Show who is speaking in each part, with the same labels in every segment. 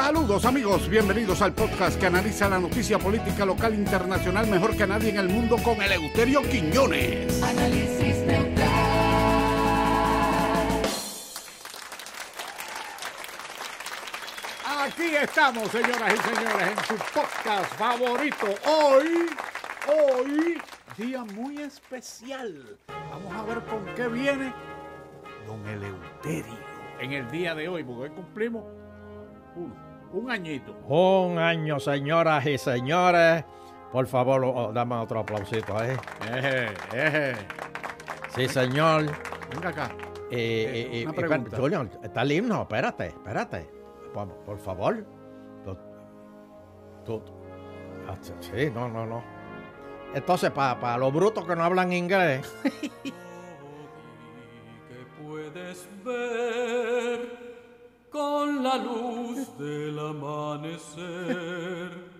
Speaker 1: Saludos amigos, bienvenidos al podcast que analiza la noticia política local internacional mejor que nadie en el mundo con Eleuterio Quiñones.
Speaker 2: Análisis neutral.
Speaker 1: Aquí estamos, señoras y señores, en su podcast favorito. Hoy, hoy, día muy especial. Vamos a ver con qué viene
Speaker 3: don Eleuterio.
Speaker 1: En el día de hoy, porque cumplimos uno un añito.
Speaker 3: Un año, señoras y señores. Por favor, dame otro aplausito ¿eh? Sí, señor. Venga acá. Eh, eh, eh, eh está el himno, espérate, espérate. Por, favor. Ah, sí, no, no, no. Entonces, para los brutos que no hablan inglés.
Speaker 4: puedes
Speaker 2: ver con la luz
Speaker 1: del amanecer.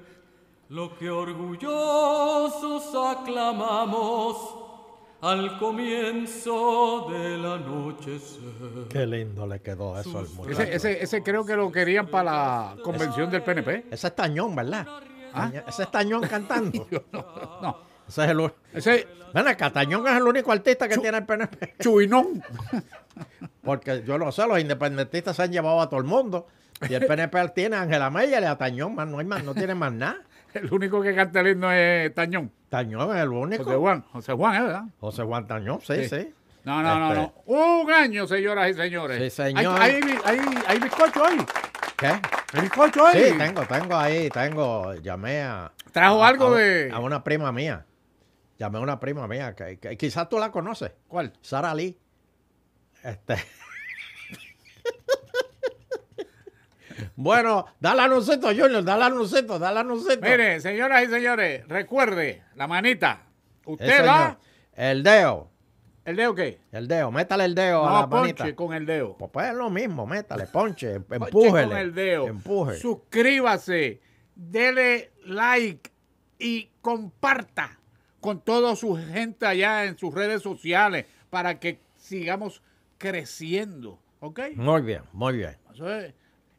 Speaker 1: Lo que orgullosos aclamamos al
Speaker 3: comienzo de del anochecer. Qué lindo le quedó eso al muchacho.
Speaker 1: Ese,
Speaker 3: creo que lo querían para la convención del PNP. Ese es Tañón, ¿verdad? Ah. Ese es Tañón cantando. no. no. Ese es el único. Ese... Bueno, es el único artista que tiene el PNP. Chuinón. Porque yo lo sé, los independentistas se han llevado a todo el mundo. Y el PNP tiene a Ángela Meyer y a Tañón, no no tiene más nada. El único que canta es Tañón. Tañón es el único. José Juan, José Juan, ¿eh, ¿verdad? José Juan Tañón, sí, sí. No, no, no, no.
Speaker 1: Este- un año, señoras y señores. Sí, señor. Hay, hay, hay, bizcocho
Speaker 2: ahí.
Speaker 3: ¿Qué? ¿Hay bizcocho ahí? Sí, tengo, tengo ahí, tengo. Llamé a. ¿Trajo algo de.? A una prima mía llamé a una prima mía, que, quizás tú la conoces. ¿Cuál? Sara Lee. Este. Bueno, dale anuncito, Junior, dale anuncito, dale anuncito. Mire,
Speaker 1: señoras y señores, recuerde, la manita.
Speaker 3: Usted va. El dedo. ¿El dedo qué? El dedo, métale el dedo a la ponche con el dedo. Pues, pues, es lo mismo, métale, ponche, empújele. Ponche con el
Speaker 1: dedo. Empuje. Suscríbase, dele like y comparta con toda su gente allá en sus redes sociales para que sigamos creciendo. ¿Ok?
Speaker 3: Muy bien, muy bien.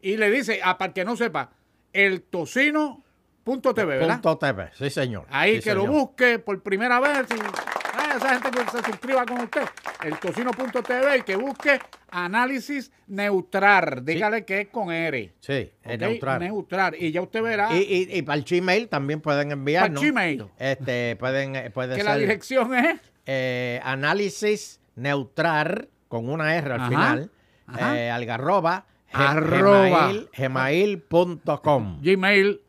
Speaker 1: Y le dice, ah, para que no sepa, el tocino.tv, ¿verdad?
Speaker 3: TV, sí señor. Ahí que lo
Speaker 1: busque por primera vez. Y esa gente que se suscriba con usted, el tocino.tv, y que busque análisis neutral. Dígale que es
Speaker 3: con R. Sí, neutral.
Speaker 1: Neutral. Y ya usted verá. Y,
Speaker 3: y, para el Gmail también pueden enviar. Para Gmail. Este, pueden, eh, puede que la dirección es. Eh, análisis neutral con una R al final. Eh, algarroba. Gmail.com. Gmail.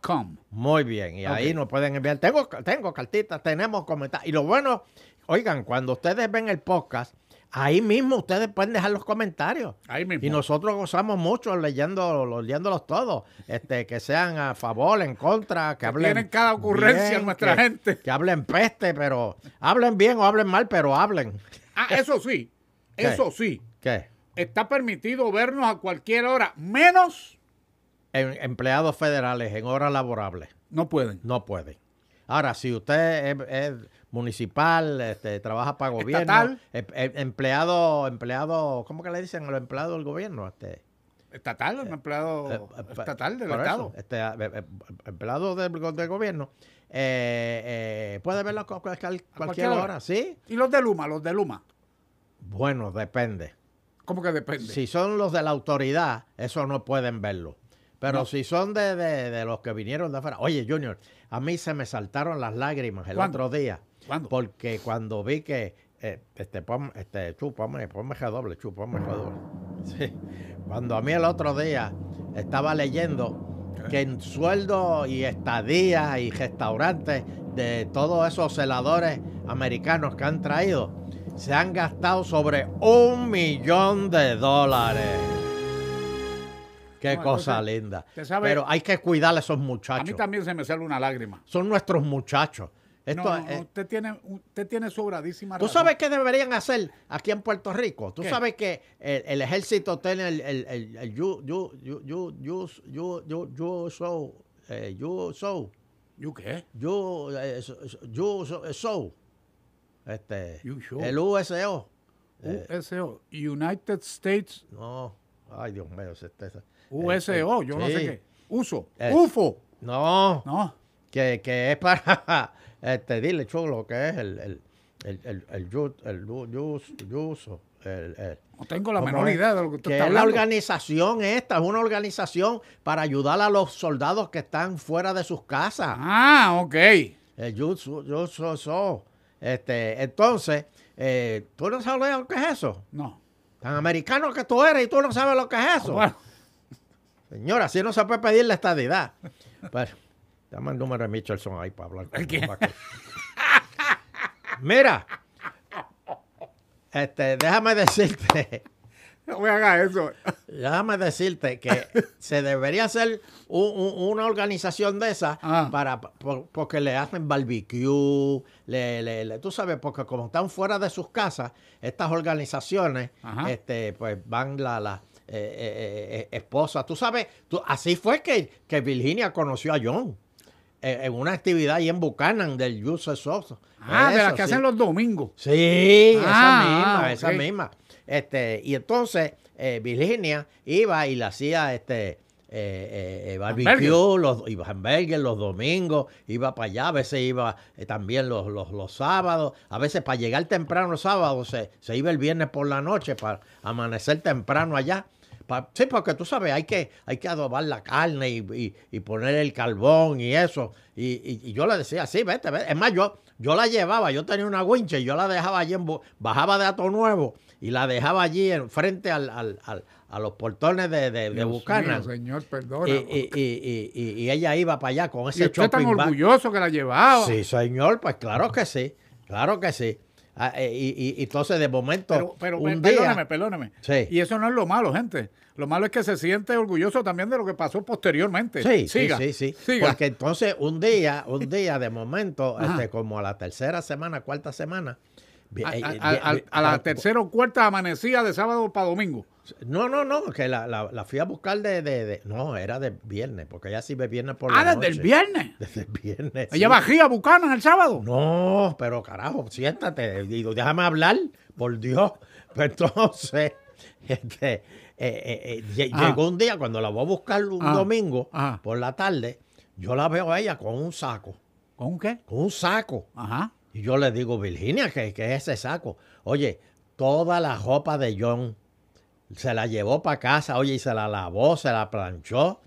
Speaker 3: .com. Muy bien, y ahí nos pueden enviar. Tengo, tengo cartitas, tenemos comentarios. Y lo bueno, oigan, cuando ustedes ven el podcast, ahí mismo ustedes pueden dejar los comentarios. Ahí mismo. Y nosotros gozamos mucho leyendo, leyéndolos todos. Este, que sean a favor, en contra, que, que hablen. Tienen cada ocurrencia nuestra gente. Que hablen peste, pero hablen bien o hablen mal, pero hablen. Ah, eso sí. Eso sí. ¿Qué? Está permitido vernos a cualquier hora,
Speaker 1: menos
Speaker 3: empleados federales en horas laborables. No pueden. No pueden. Ahora, si usted es, municipal, este, trabaja para gobierno, estatal em, em, empleado, empleado, ¿cómo que le dicen a los empleados del gobierno? Este, estatal, eh, empleado eh, eh, estatal del Estado. Este, empleado del, gobierno. puede verlo a cualquier, hora. ¿sí? ¿Y los de Luma? ¿Los de Luma? Bueno, depende. ¿Cómo que depende? Si son los de la autoridad, eso no pueden verlo. Pero si son de, los que vinieron de afuera. Oye, Junior, a mí se me saltaron las lágrimas el otro día. Porque cuando vi que. Eh, este, este, ponme, G doble ponme G sí. Cuando a mí el otro día estaba leyendo que en sueldo y estadías y restaurantes de todos esos celadores americanos que han traído, se han gastado sobre un millón de dólares. Qué cosa linda. Pero hay que cuidarle a esos muchachos. A mí también se me sale una lágrima. Son nuestros muchachos. Esto, no, eh,
Speaker 1: usted, tiene, usted tiene sobradísima ¿Tú sabes qué deberían
Speaker 3: hacer aquí en Puerto Rico? Tú sabes que el, ejército tiene el, el, el, el you, eh, eh, so, so. qué? You, eh, Este, el
Speaker 1: USO. USO, United States.
Speaker 3: No, ay
Speaker 1: Dios mío, USO, yo no sé qué.
Speaker 3: Uso. Eh, UFO. No. No. Que, es para. Este, dile, chulo, que es el, el, el, el, el, no tengo la menor idea de lo que usted que Es la organización esta, es una organización para ayudar a los soldados que están fuera de sus casas. Ah, ok. El Este, entonces, eh, ¿tú no sabes lo que es eso? No. Tan americano que tú eres y tú no sabes lo que es eso. Señora, si no se puede pedir la estadidad. Bueno, pues, dame el número de Michelson ahí para hablar. Con Mira, este, déjame decirte. No voy a hacer eso. Déjame decirte que se debería hacer una organización de esas ah. para, porque le hacen barbecue, tú sabes, porque como están fuera de sus casas, estas organizaciones este, pues van la, la, eh, eh, eh, eh, esposa. Tú sabes, así fue que, Virginia conoció a John. en una actividad ahí en Buchanan del Youth Soso. Ah, de las que hacen
Speaker 1: los domingos. Sí, ah, esa misma, esa misma.
Speaker 3: Este, y entonces Virginia iba y le hacía este, eh, barbecue, los, los domingos, iba para allá, a veces iba también los, los, sábados, a veces para llegar temprano los sábados se, se, iba el viernes por la noche para amanecer temprano allá sí, porque tú sabes, hay que, hay que adobar la carne y, poner el carbón y eso. Y, yo le decía, sí, vete, vete. Es más, yo, yo la llevaba, yo tenía una wincha y yo la dejaba allí, bajaba de Ato Nuevo y la dejaba allí en, frente al, a los portones de, de, de
Speaker 1: señor, perdona.
Speaker 3: Y, y, ella iba para allá con ese ¿Y usted tan orgulloso que la llevaba. Sí, señor, pues claro que sí, claro que sí. Ah, eh, y, entonces de momento. Pero, un día... Y eso no es lo malo, gente. Lo malo es que se siente
Speaker 1: orgulloso también de lo que pasó posteriormente. Sí, sí, sí, sí. Porque
Speaker 3: entonces un día, un día de momento, este, como a la tercera semana, cuarta semana. a la tercera o cuarta amanecía de sábado para domingo. No, no, no, que la, fui a buscar de, No, era de viernes, porque ella sí ve viernes por la noche. ¿Ah, desde el viernes? Desde el viernes. ¿Ella bajía a buscarnos el sábado? No, pero carajo, siéntate, digo, déjame hablar, por Dios. Pero pues entonces, este, eh, eh, eh, ah. llegó un día cuando la voy a buscar un ah. domingo ah. por la tarde, yo la veo a ella con un saco. ¿Con qué? Con un saco. Ajá. Y yo le digo, Virginia, que qué es ese saco? Oye, toda la ropa de John se la llevó para casa, oye, y se la lavó, se la planchó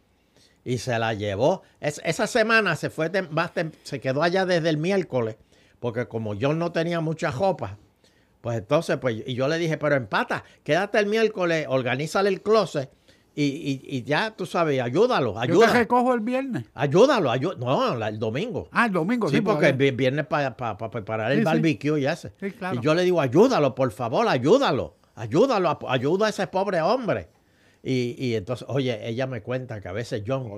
Speaker 3: y se la llevó. Es, esa semana se fue, se quedó allá desde el miércoles, porque como yo no tenía mucha ropa, pues entonces, pues, y yo le dije, pero empata, quédate el miércoles, organízale el closet. Y, y, ya tú sabes, ayúdalo, ayúdalo. Yo te recojo el viernes. Ayúdalo, ayúdalo. no, el domingo. Ah, el domingo, sí. porque el viernes para preparar el barbecue y ese. Y yo le digo, ayúdalo, por favor, ayúdalo ayúdalo, ayuda a ese pobre hombre. Y, entonces, oye, ella me cuenta que a veces John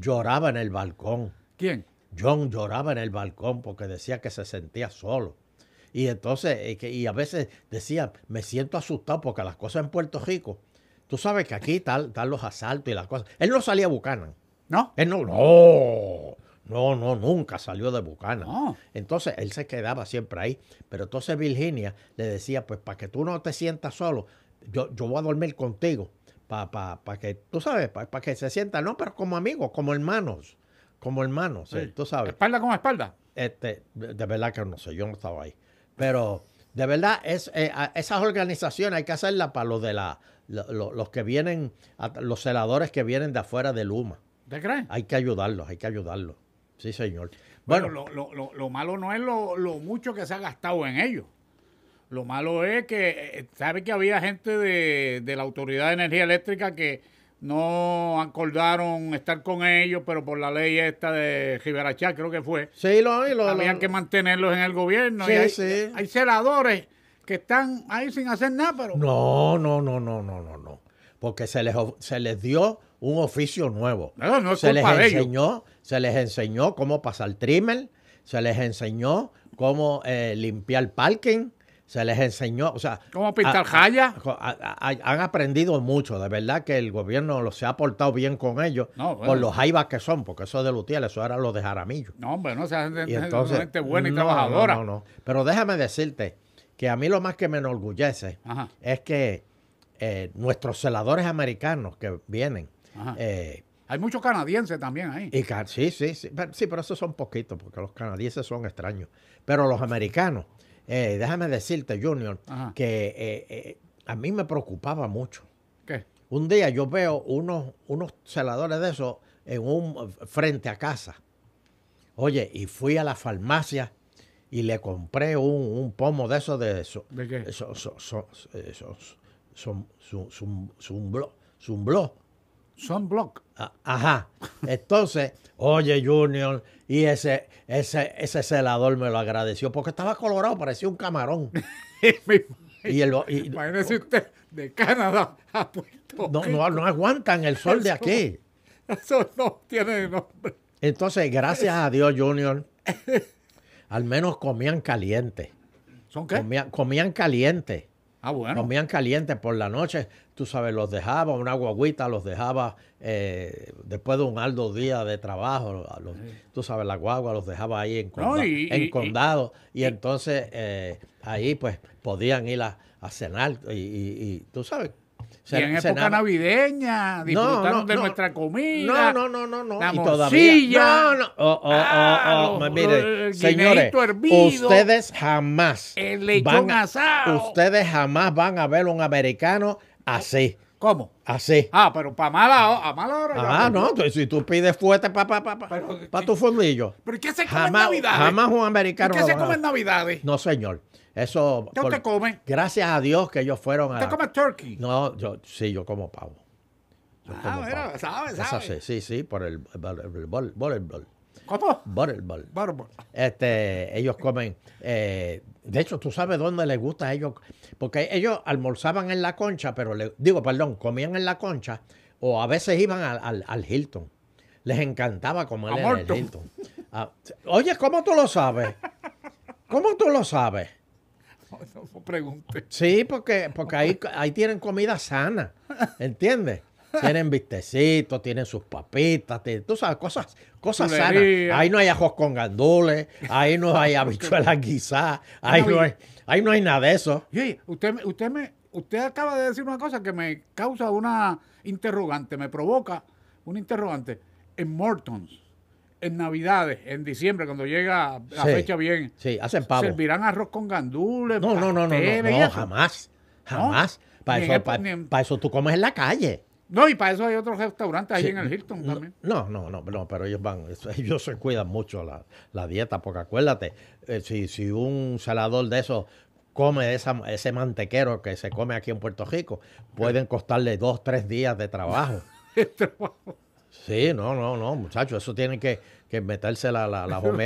Speaker 3: lloraba en el balcón. ¿Quién? John lloraba en el balcón porque decía que se sentía solo. Y entonces, eh, y a veces decía, me siento asustado porque las cosas en Puerto Rico, tú sabes que aquí están, los asaltos y las cosas. Él no salía a buscar. ¿No? Él no, no. No, no, nunca salió de Bucana. Ah. Entonces él se quedaba siempre ahí. Pero entonces Virginia le decía, pues para que tú no te sientas solo, yo, yo voy a dormir contigo. Para pa, que, tú sabes, para que se sienta no, pero como amigos, como hermanos. Como hermanos, tú sabes. Espalda con espalda. Este, de verdad que no sé, yo no estaba ahí. Pero de verdad, es, eh, esas organizaciones hay que hacerlas para los de la, los, que vienen, los celadores que vienen de afuera de Luma. ¿De crees? Hay que ayudarlos, hay que ayudarlos. Sí, señor. Bueno, lo,
Speaker 1: lo, lo, malo no es lo, mucho que se ha gastado en ellos. Lo malo es que, eh, ¿sabe que había gente de, la Autoridad de Energía Eléctrica que no acordaron estar con ellos, pero por la ley esta de Giberachá, creo que fue. Sí, lo, lo Habían que mantenerlos en el gobierno. Sí, hay, sí. hay celadores que están ahí sin hacer nada, pero. No,
Speaker 3: no, no, no, no, no, no. Porque se les, se les dio un oficio nuevo. No, no se, les enseñó, se les enseñó cómo pasar trimmer, se les enseñó cómo eh, limpiar parking, se les enseñó, sea... ¿Cómo pintar jaya? han aprendido mucho, de verdad que el gobierno los, se ha portado bien con ellos, por los jaibas que son, porque eso de Lutiel, eso era lo de Jaramillo.
Speaker 1: No, hombre, no, o
Speaker 5: gente, buena y trabajadora.
Speaker 3: pero déjame decirte que a mí lo más que me enorgullece es que eh, nuestros celadores americanos que vienen, eh, Hay muchos canadienses también ahí. sí, sí, sí. Pero, sí, pero esos son poquitos, porque los canadienses son extraños. Pero los americanos, eh, déjame decirte, Junior, que eh, a mí me preocupaba mucho. ¿Qué? Un día yo veo unos, unos celadores de esos en un frente a casa. Oye, y fui a la farmacia y le compré un, un pomo de esos de eso. ¿De qué? Eso, son, son un son Sunblock. Ah, ajá. Entonces, oye, Junior, y ese, ese, ese celador me lo agradeció porque estaba colorado, parecía un camarón. y el, Imagínese usted, de Canadá a Puerto no, no, aguantan el sol de aquí.
Speaker 1: Eso no tiene nombre.
Speaker 3: Entonces, gracias a Dios, Junior, al menos comían caliente. ¿Son qué? Comían, comían caliente. Ah, Comían calientes por la noche, tú sabes, los dejaba, una guaguita los dejaba eh, después de un alto día de trabajo, tú sabes, la guagua los dejaba ahí en, condado y, entonces eh, ahí pues podían ir a, a cenar y tú sabes, y en época
Speaker 1: navideña, disfrutando de nuestra comida. No, no, no, no, La y todavía. No, no. Ah,
Speaker 3: oh, oh, oh, oh. mire, señores, ustedes jamás. El lechón van, asado. Ustedes jamás van a ver un americano así. ¿Cómo? Así. Ah, pero para mala, a hora. Ah, pues, no, pues, si tú pides fuerte para pa, pa, pa, tu fondillo. ¿Pero qué se come en Navidades? Jamás un americano. ¿Y qué se come en Navidades? No, señor. Eso. ¿Qué Gracias a Dios que ellos fueron a. ¿Usted turkey? No, yo sí, yo como pavo. ah, sí, sí, por el, ball ¿Cómo? Este, ellos comen. Eh, de hecho, tú sabes dónde les gusta a ellos. Porque ellos almorzaban en la concha, pero le, digo, perdón, comían en la concha. O a veces iban al, Hilton. Les encantaba comer en el Hilton. Ah, oye, ¿cómo tú lo sabes? ¿Cómo tú lo sabes? No, Sí, porque, porque ahí, ahí tienen comida sana, ¿entiendes? Tienen vistecitos, tienen sus papitas, tú sabes, cosas, cosas sanas. Ahí no hay ajos con gandules, ahí no hay habichuelas guisadas, ahí no hay, ahí no hay nada de eso.
Speaker 1: usted, usted, me, usted acaba de decir una cosa que me causa una interrogante, me provoca una interrogante. En Mortons, en Navidades, en diciembre, cuando llega la fecha
Speaker 3: bien. Sí, hacen pavo.
Speaker 1: Servirán arroz con gandules. No, no, no, no, no, jamás.
Speaker 3: Jamás. Para, eso, para, eso tú comes en la calle.
Speaker 1: No, y para eso hay otros restaurantes ahí en el
Speaker 3: Hilton también. No, no, no, pero ellos van, ellos se cuidan mucho la, dieta, porque acuérdate, eh, si, un salador de esos come esa, ese mantequero que se come aquí en Puerto Rico, pueden costarle dos, tres días de trabajo. Sí, no, no, no, muchachos, eso tiene que, que meterse la, la, la, tiene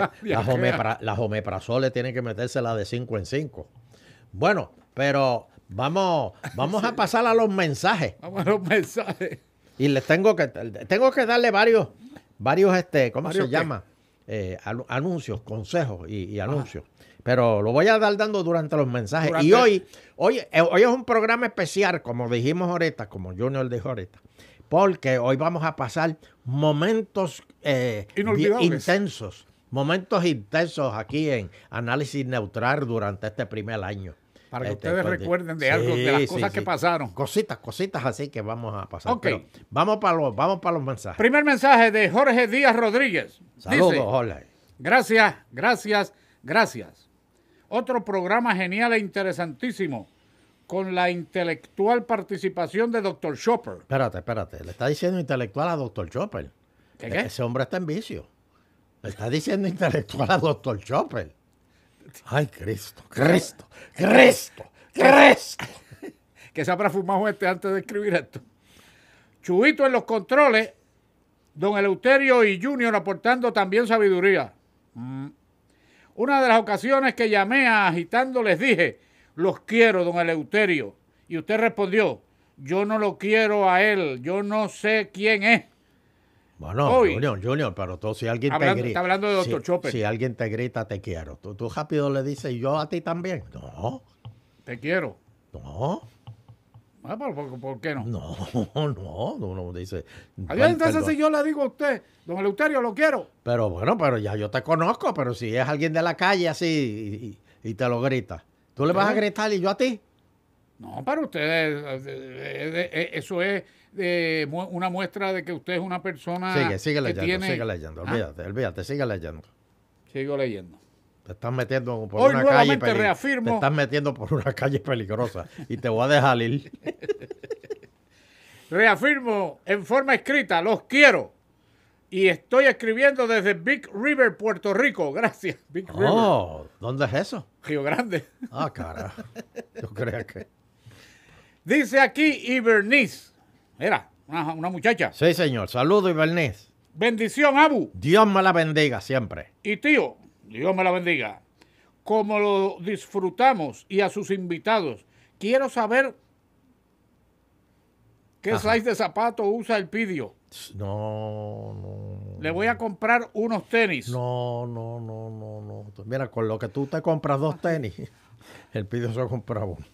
Speaker 3: que meterse la de 5 en 5. Bueno, pero vamos, vamos a pasar a los mensajes. Vamos a los mensajes. Y les tengo que, tengo que darle varios, varios, este, ¿cómo se llama? Eh, anuncios, consejos y, anuncios. Pero lo voy a dar dando durante los mensajes. Y hoy, hoy, eh, hoy es un programa especial, como dijimos ahorita, como Junior dijo ahorita porque hoy vamos a pasar momentos eh, intensos, momentos intensos aquí en Análisis Neutral durante este primer año. Para que este, ustedes pues, recuerden de algo, de las cosas que pasaron. Cositas, cositas así que vamos a pasar. Ok. vamos para los, vamos para los mensajes.
Speaker 1: Primer mensaje de Jorge Díaz Rodríguez. Saludos,
Speaker 3: Jorge. Gracias,
Speaker 1: gracias, gracias. Otro programa genial e interesantísimo con la intelectual participación de Dr. Chopper.
Speaker 3: Espérate, espérate. Le está diciendo intelectual a Dr. Chopper. E-, ese hombre está en vicio. Le está diciendo intelectual a Dr. Chopper. Ay, Cristo, Cristo, Cristo, Cristo.
Speaker 1: que se habrá fumado este antes de escribir esto. Chubito en los controles, don Eleuterio y Junior aportando también sabiduría. Mm. Una de las ocasiones que llamé a Agitando les dije, los quiero, don Eleuterio. Y usted respondió, yo no lo quiero a él, yo no sé quién es.
Speaker 3: Bueno, Junior, Junior, pero tú si alguien te grita... Está hablando de Dr. Si alguien te grita, te quiero. Tú, rápido le dices, yo a ti también. No. Te quiero. No. Ah, ¿por, qué no? No, no, uno dice. Adiós, entonces si yo
Speaker 1: le digo a usted, don Eleuterio, lo quiero.
Speaker 3: Pero bueno, pero ya yo te conozco, pero si es alguien de la calle así y te lo grita. ¿Tú le vas a gritar y yo a ti?
Speaker 1: No, para ustedes eh, eh, eh, eso es una muestra de que usted es una persona. Sigue, sigue leyendo, sigue leyendo. ¿Ah? Olvídate,
Speaker 3: olvídate, sigue leyendo. Sigo leyendo. Te estás metiendo por una calle reafirmo. Te estás metiendo por una calle peligrosa y te voy a dejar ir. reafirmo en forma
Speaker 1: escrita, los quiero y estoy escribiendo desde Big River, Puerto Rico. Gracias, Big River. Oh,
Speaker 3: ¿dónde es eso?
Speaker 1: Río Grande. Ah, cara. Yo creo que. Dice aquí Iberniz. Mira, una, muchacha. Sí, señor. Saludo, Iberniz. Bendición, Abu. Dios me la bendiga siempre. Y tío, Dios me la bendiga. Como lo disfrutamos y a sus invitados, quiero saber qué size de zapato usa el pidio.
Speaker 3: No, no. Le voy a comprar unos tenis. No, no, no, no, no. Mira, con lo que tú te compras dos tenis, el pido se compra uno.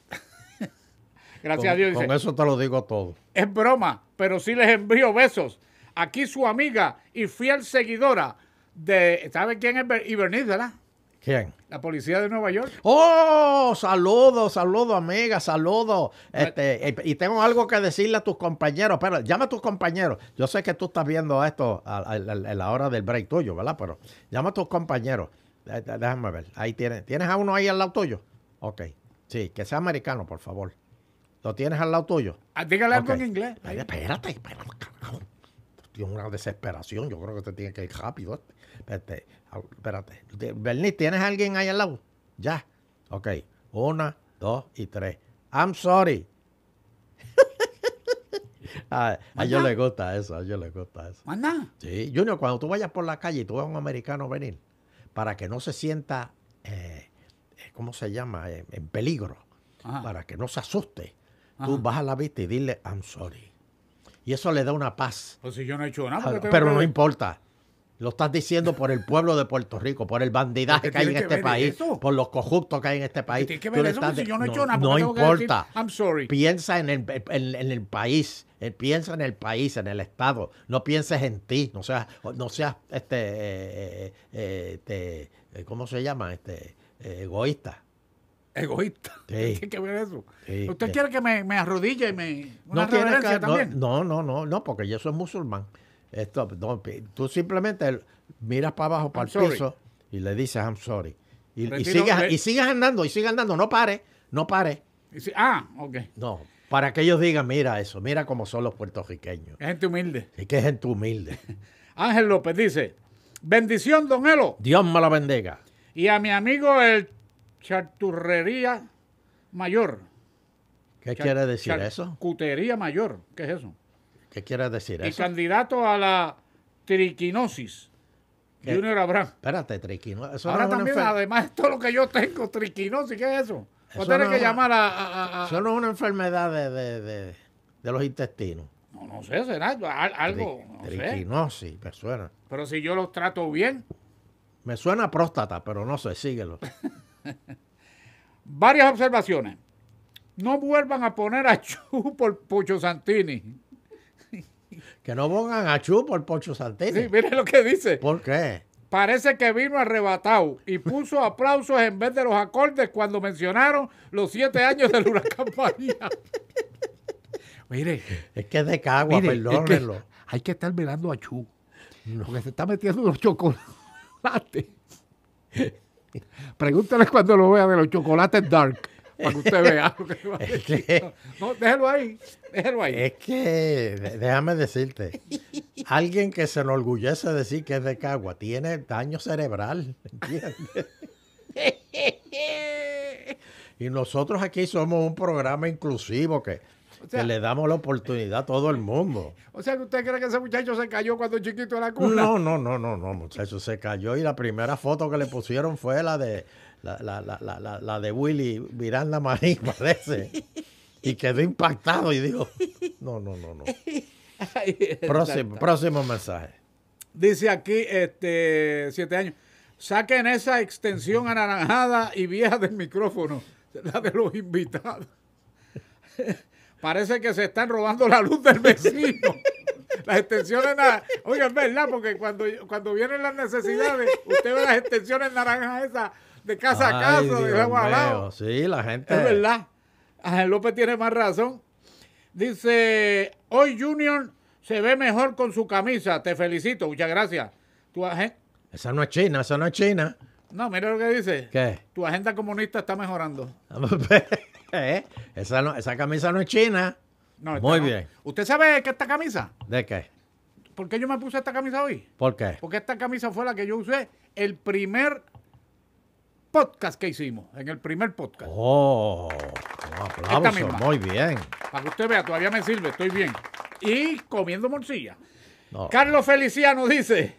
Speaker 1: Gracias a Dios. Con eso te
Speaker 3: lo digo todo.
Speaker 1: Es broma, pero sí les envío besos. Aquí su amiga y fiel seguidora de, ¿Sabes quién es? Iberniz,
Speaker 3: ¿verdad? ¿Quién?
Speaker 1: La policía de
Speaker 3: Nueva York. ¡Oh! Saludos, saludos, amiga, saludos. Este, eh, y tengo algo que decirle a tus compañeros. Pero llama a tus compañeros. Yo sé que tú estás viendo esto a, la hora del break tuyo, ¿verdad? Pero llama a tus compañeros. Déjame ver. Ahí tienes. ¿Tienes a uno ahí al lado tuyo? Ok. Sí, que sea americano, por favor. ¿Lo tienes al lado tuyo?
Speaker 1: Ah, dígale algo en inglés. espérate,
Speaker 3: espérate, Tiene una desesperación. Yo creo que te tiene que ir rápido. Este, este Espérate. Bernice, ¿tienes alguien ahí al lado? Ya. Ok. Una, dos y tres. I'm sorry. a, ah, a ellos les gusta eso, a ellos les gusta eso. ¿Manda? Sí, Junior, cuando tú vayas por la calle y tú ves a un americano venir, para que no se sienta, eh, eh, ¿cómo se llama?, en peligro, para que no se asuste, tú vas a la vista y dile, I'm sorry. Y eso le da una paz. Pues yo hecho ah, pero no importa. Lo estás diciendo por el pueblo de Puerto Rico, por el bandidaje este que hay en este país, por los cojuctos que hay en este país. no, importa. Piensa en el, país, eh, piensa en el país, en el Estado. No pienses en ti, no seas, no seas este, eh, eh, este ¿cómo se llama? Este, egoísta egoísta. ¿Usted quiere
Speaker 1: que me, arrodille y me... Una no, también?
Speaker 3: no, no, no, no, porque yo soy musulmán. Esto, tú simplemente miras para abajo, para el piso, y le dices, I'm sorry. Y, y sigues, andando, y sigues andando, no pare no pare ah, ok. No, para que ellos digan, mira eso, mira cómo son los puertorriqueños. gente humilde. Y que es gente humilde. Ángel López dice, bendición, don Elo. Dios me la bendiga.
Speaker 1: Y a mi amigo el Charturrería Mayor.
Speaker 3: ¿Qué quiere decir eso?
Speaker 1: Cutería Mayor, ¿qué es eso?
Speaker 3: ¿Qué quiere decir? El
Speaker 1: candidato a la triquinosis. Junior Abraham.
Speaker 3: Espérate, triquinosis.
Speaker 1: Ahora también, además, todo lo que yo tengo, triquinosis, ¿qué es eso? a
Speaker 3: tener que
Speaker 4: llamar a, Eso
Speaker 3: no es una enfermedad de, de, los intestinos. No, no sé,
Speaker 1: será algo.
Speaker 3: triquinosis, me suena.
Speaker 1: Pero si yo los trato bien.
Speaker 3: Me suena próstata, pero no sé, síguelo.
Speaker 1: Varias observaciones. No vuelvan a poner a Chu por Pucho Santini.
Speaker 3: Que no pongan a Chu por Pocho Santini. Sí, mire lo que dice. ¿Por qué?
Speaker 1: Parece que vino arrebatado y puso aplausos en vez de los acordes cuando mencionaron los siete años de huracán Campaña.
Speaker 3: Mire. Es que es de cagua, hay que estar mirando a Chu. Lo Porque se está metiendo en los chocolates.
Speaker 1: Pregúntale cuando lo vea de los chocolates dark para que usted vea lo que va a no, déjelo ahí,
Speaker 3: déjelo ahí. Es que, déjame decirte, alguien que se enorgullece de decir que es de Cagua tiene daño cerebral, ¿entiendes? y nosotros aquí somos un programa inclusivo que, le damos la oportunidad a todo el mundo.
Speaker 1: O sea, usted cree que ese muchacho se cayó cuando chiquito era cuna. No,
Speaker 3: no, no, no, no, muchacho, se cayó y la primera foto que le pusieron fue la de la, la, la, la de Willy Miranda Marín, parece. y quedó impactado y dijo, no, no, no, no. próximo, mensaje.
Speaker 1: Dice aquí, este, siete años, saquen esa extensión anaranjada y vieja del micrófono, la de los invitados. Parece que se están robando la luz del vecino. Las extensiones naranjas. Oye, es verdad, porque cuando, cuando vienen las necesidades, usted ve las extensiones naranjas esas de casa a casa, de
Speaker 3: Sí, la gente. Es
Speaker 1: verdad. Ángel López tiene más razón. Dice, hoy Junior se ve mejor con su camisa. Te felicito, muchas gracias. Tu
Speaker 3: Esa no es China, esa no es China.
Speaker 1: No, mira lo que dice. ¿Qué? Tu agenda comunista está mejorando.
Speaker 3: ¿Eh? esa, camisa no es china. No, Muy bien.
Speaker 1: ¿Usted sabe qué esta camisa? ¿De qué? ¿Por qué yo me puse esta camisa hoy? ¿Por qué? Porque esta camisa fue la que yo usé el primer podcast que hicimos, en el primer podcast.
Speaker 3: Oh, un aplauso, muy bien.
Speaker 1: Para que usted vea, todavía me sirve, estoy bien. Y comiendo morcilla. Carlos Feliciano dice,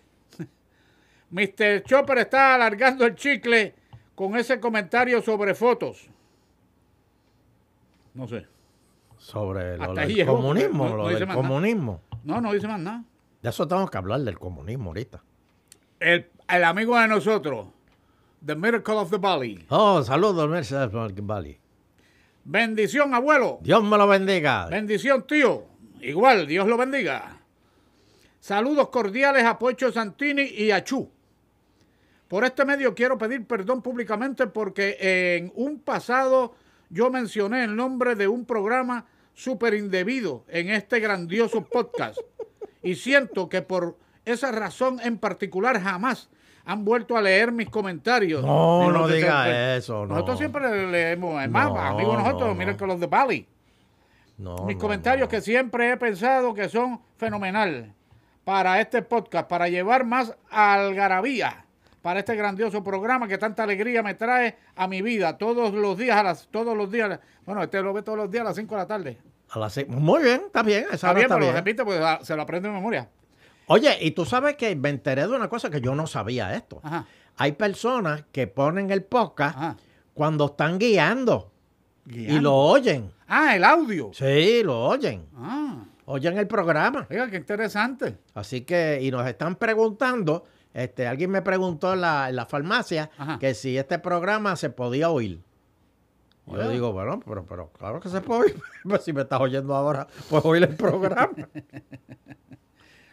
Speaker 1: Mr. Chopper está alargando el chicle con ese comentario sobre fotos.
Speaker 3: No sé. Sobre el comunismo, lo del comunismo.
Speaker 1: No, no dice más nada.
Speaker 3: De eso tenemos que hablar del comunismo ahorita. El, el amigo de nosotros, The Miracle of the Valley. Oh, saludos, Mercedes. Valley. Bendición,
Speaker 1: abuelo. Dios me lo bendiga. Bendición, tío. Igual, Dios lo bendiga. Saludos cordiales a Pocho Santini y a Chu. Por este medio quiero pedir perdón públicamente porque en un pasado yo mencioné el nombre de un programa súper indebido en este grandioso podcast. Y siento que por esa razón en particular jamás han vuelto a leer mis comentarios. No, no diga eso. Nosotros siempre leemos, es amigos nosotros, miren que los de Bali. mis comentarios que siempre he pensado que son fenomenal para este podcast, para llevar más algarabía, para este grandioso programa que tanta alegría me trae a mi vida todos los días, a las, todos los días. Bueno, este lo ve todos los días a las 5 de la tarde.
Speaker 3: A las Muy bien, está bien. está bien, pero pues ah, se lo aprende de memoria. Oye, y tú sabes que me enteré de una cosa que yo no sabía esto. Hay personas que ponen el podcast cuando están guiando, y lo oyen. Ah, el audio. Sí, lo oyen. Ah. Oyen el programa. Oiga, qué interesante. Así que, y nos están preguntando, este, alguien me preguntó en la, farmacia que si este programa se podía oír. Yo ah. digo, bueno, pero, pero claro que se puede oír. si me estás oyendo ahora, pues oír el programa.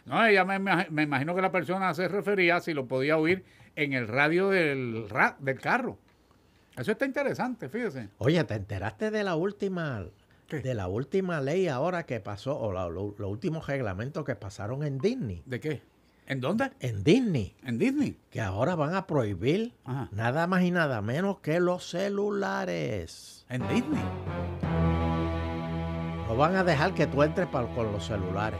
Speaker 1: No, ella me, imagino que la persona se refería si lo podía oír en el radio del,
Speaker 3: del carro. Eso está interesante, fíjese. Oye, ¿te enteraste de la última de la última ley ahora que pasó, o los últimos reglamentos que pasaron en Disney. ¿De qué? ¿En dónde? En Disney. ¿En Disney? Que ahora van a prohibir nada más y nada menos que los celulares. ¿En Disney? No van a dejar que tú entres con los celulares.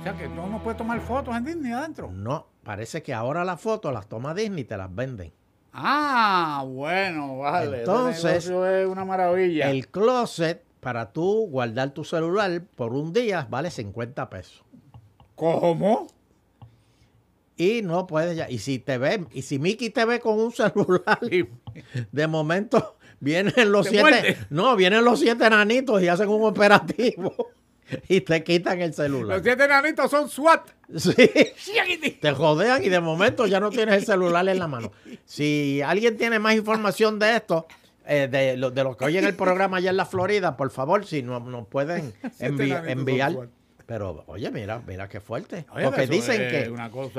Speaker 3: O sea que no, no puede tomar fotos en Disney adentro. No, parece que ahora las fotos las toma Disney y te las venden. Ah, bueno, vale. Entonces, eso es una maravilla. El closet para tú guardar tu celular por un día vale 50 pesos. ¿Cómo? Y no puedes ya. Y si te ven, y si Mickey te ve con un celular, de momento vienen los siete. No, vienen los siete nanitos y hacen un operativo. y te quitan el celular. Los siete enanitos son SWAT. Sí. te jodean y de momento ya no tienes el celular en la mano. Si alguien tiene más información de esto, eh, de, lo, que los que oyen el programa allá en la Florida, por favor, si no, nos pueden enviar. Pero, oye, mira, mira qué fuerte. Porque dicen que.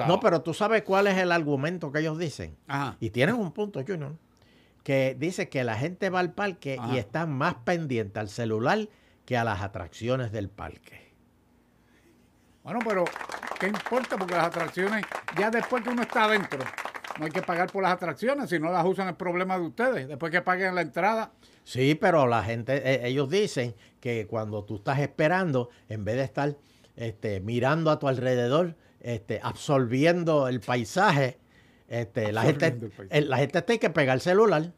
Speaker 3: No, pero tú sabes cuál es el argumento que ellos dicen. Y tienen un punto, Junior. Que dice que la gente va al parque y está más pendiente al celular que a las atracciones del parque. Bueno, pero
Speaker 1: ¿qué importa? Porque las atracciones, ya después que uno está adentro, no hay que pagar por las atracciones,
Speaker 3: si no las usan el problema de ustedes, después que paguen la entrada. Sí, pero la gente, eh, ellos dicen que cuando tú estás esperando, en vez de estar este, mirando a tu alrededor, este, absorbiendo el paisaje, este, la, gente, eh, la gente tiene que pegar el celular.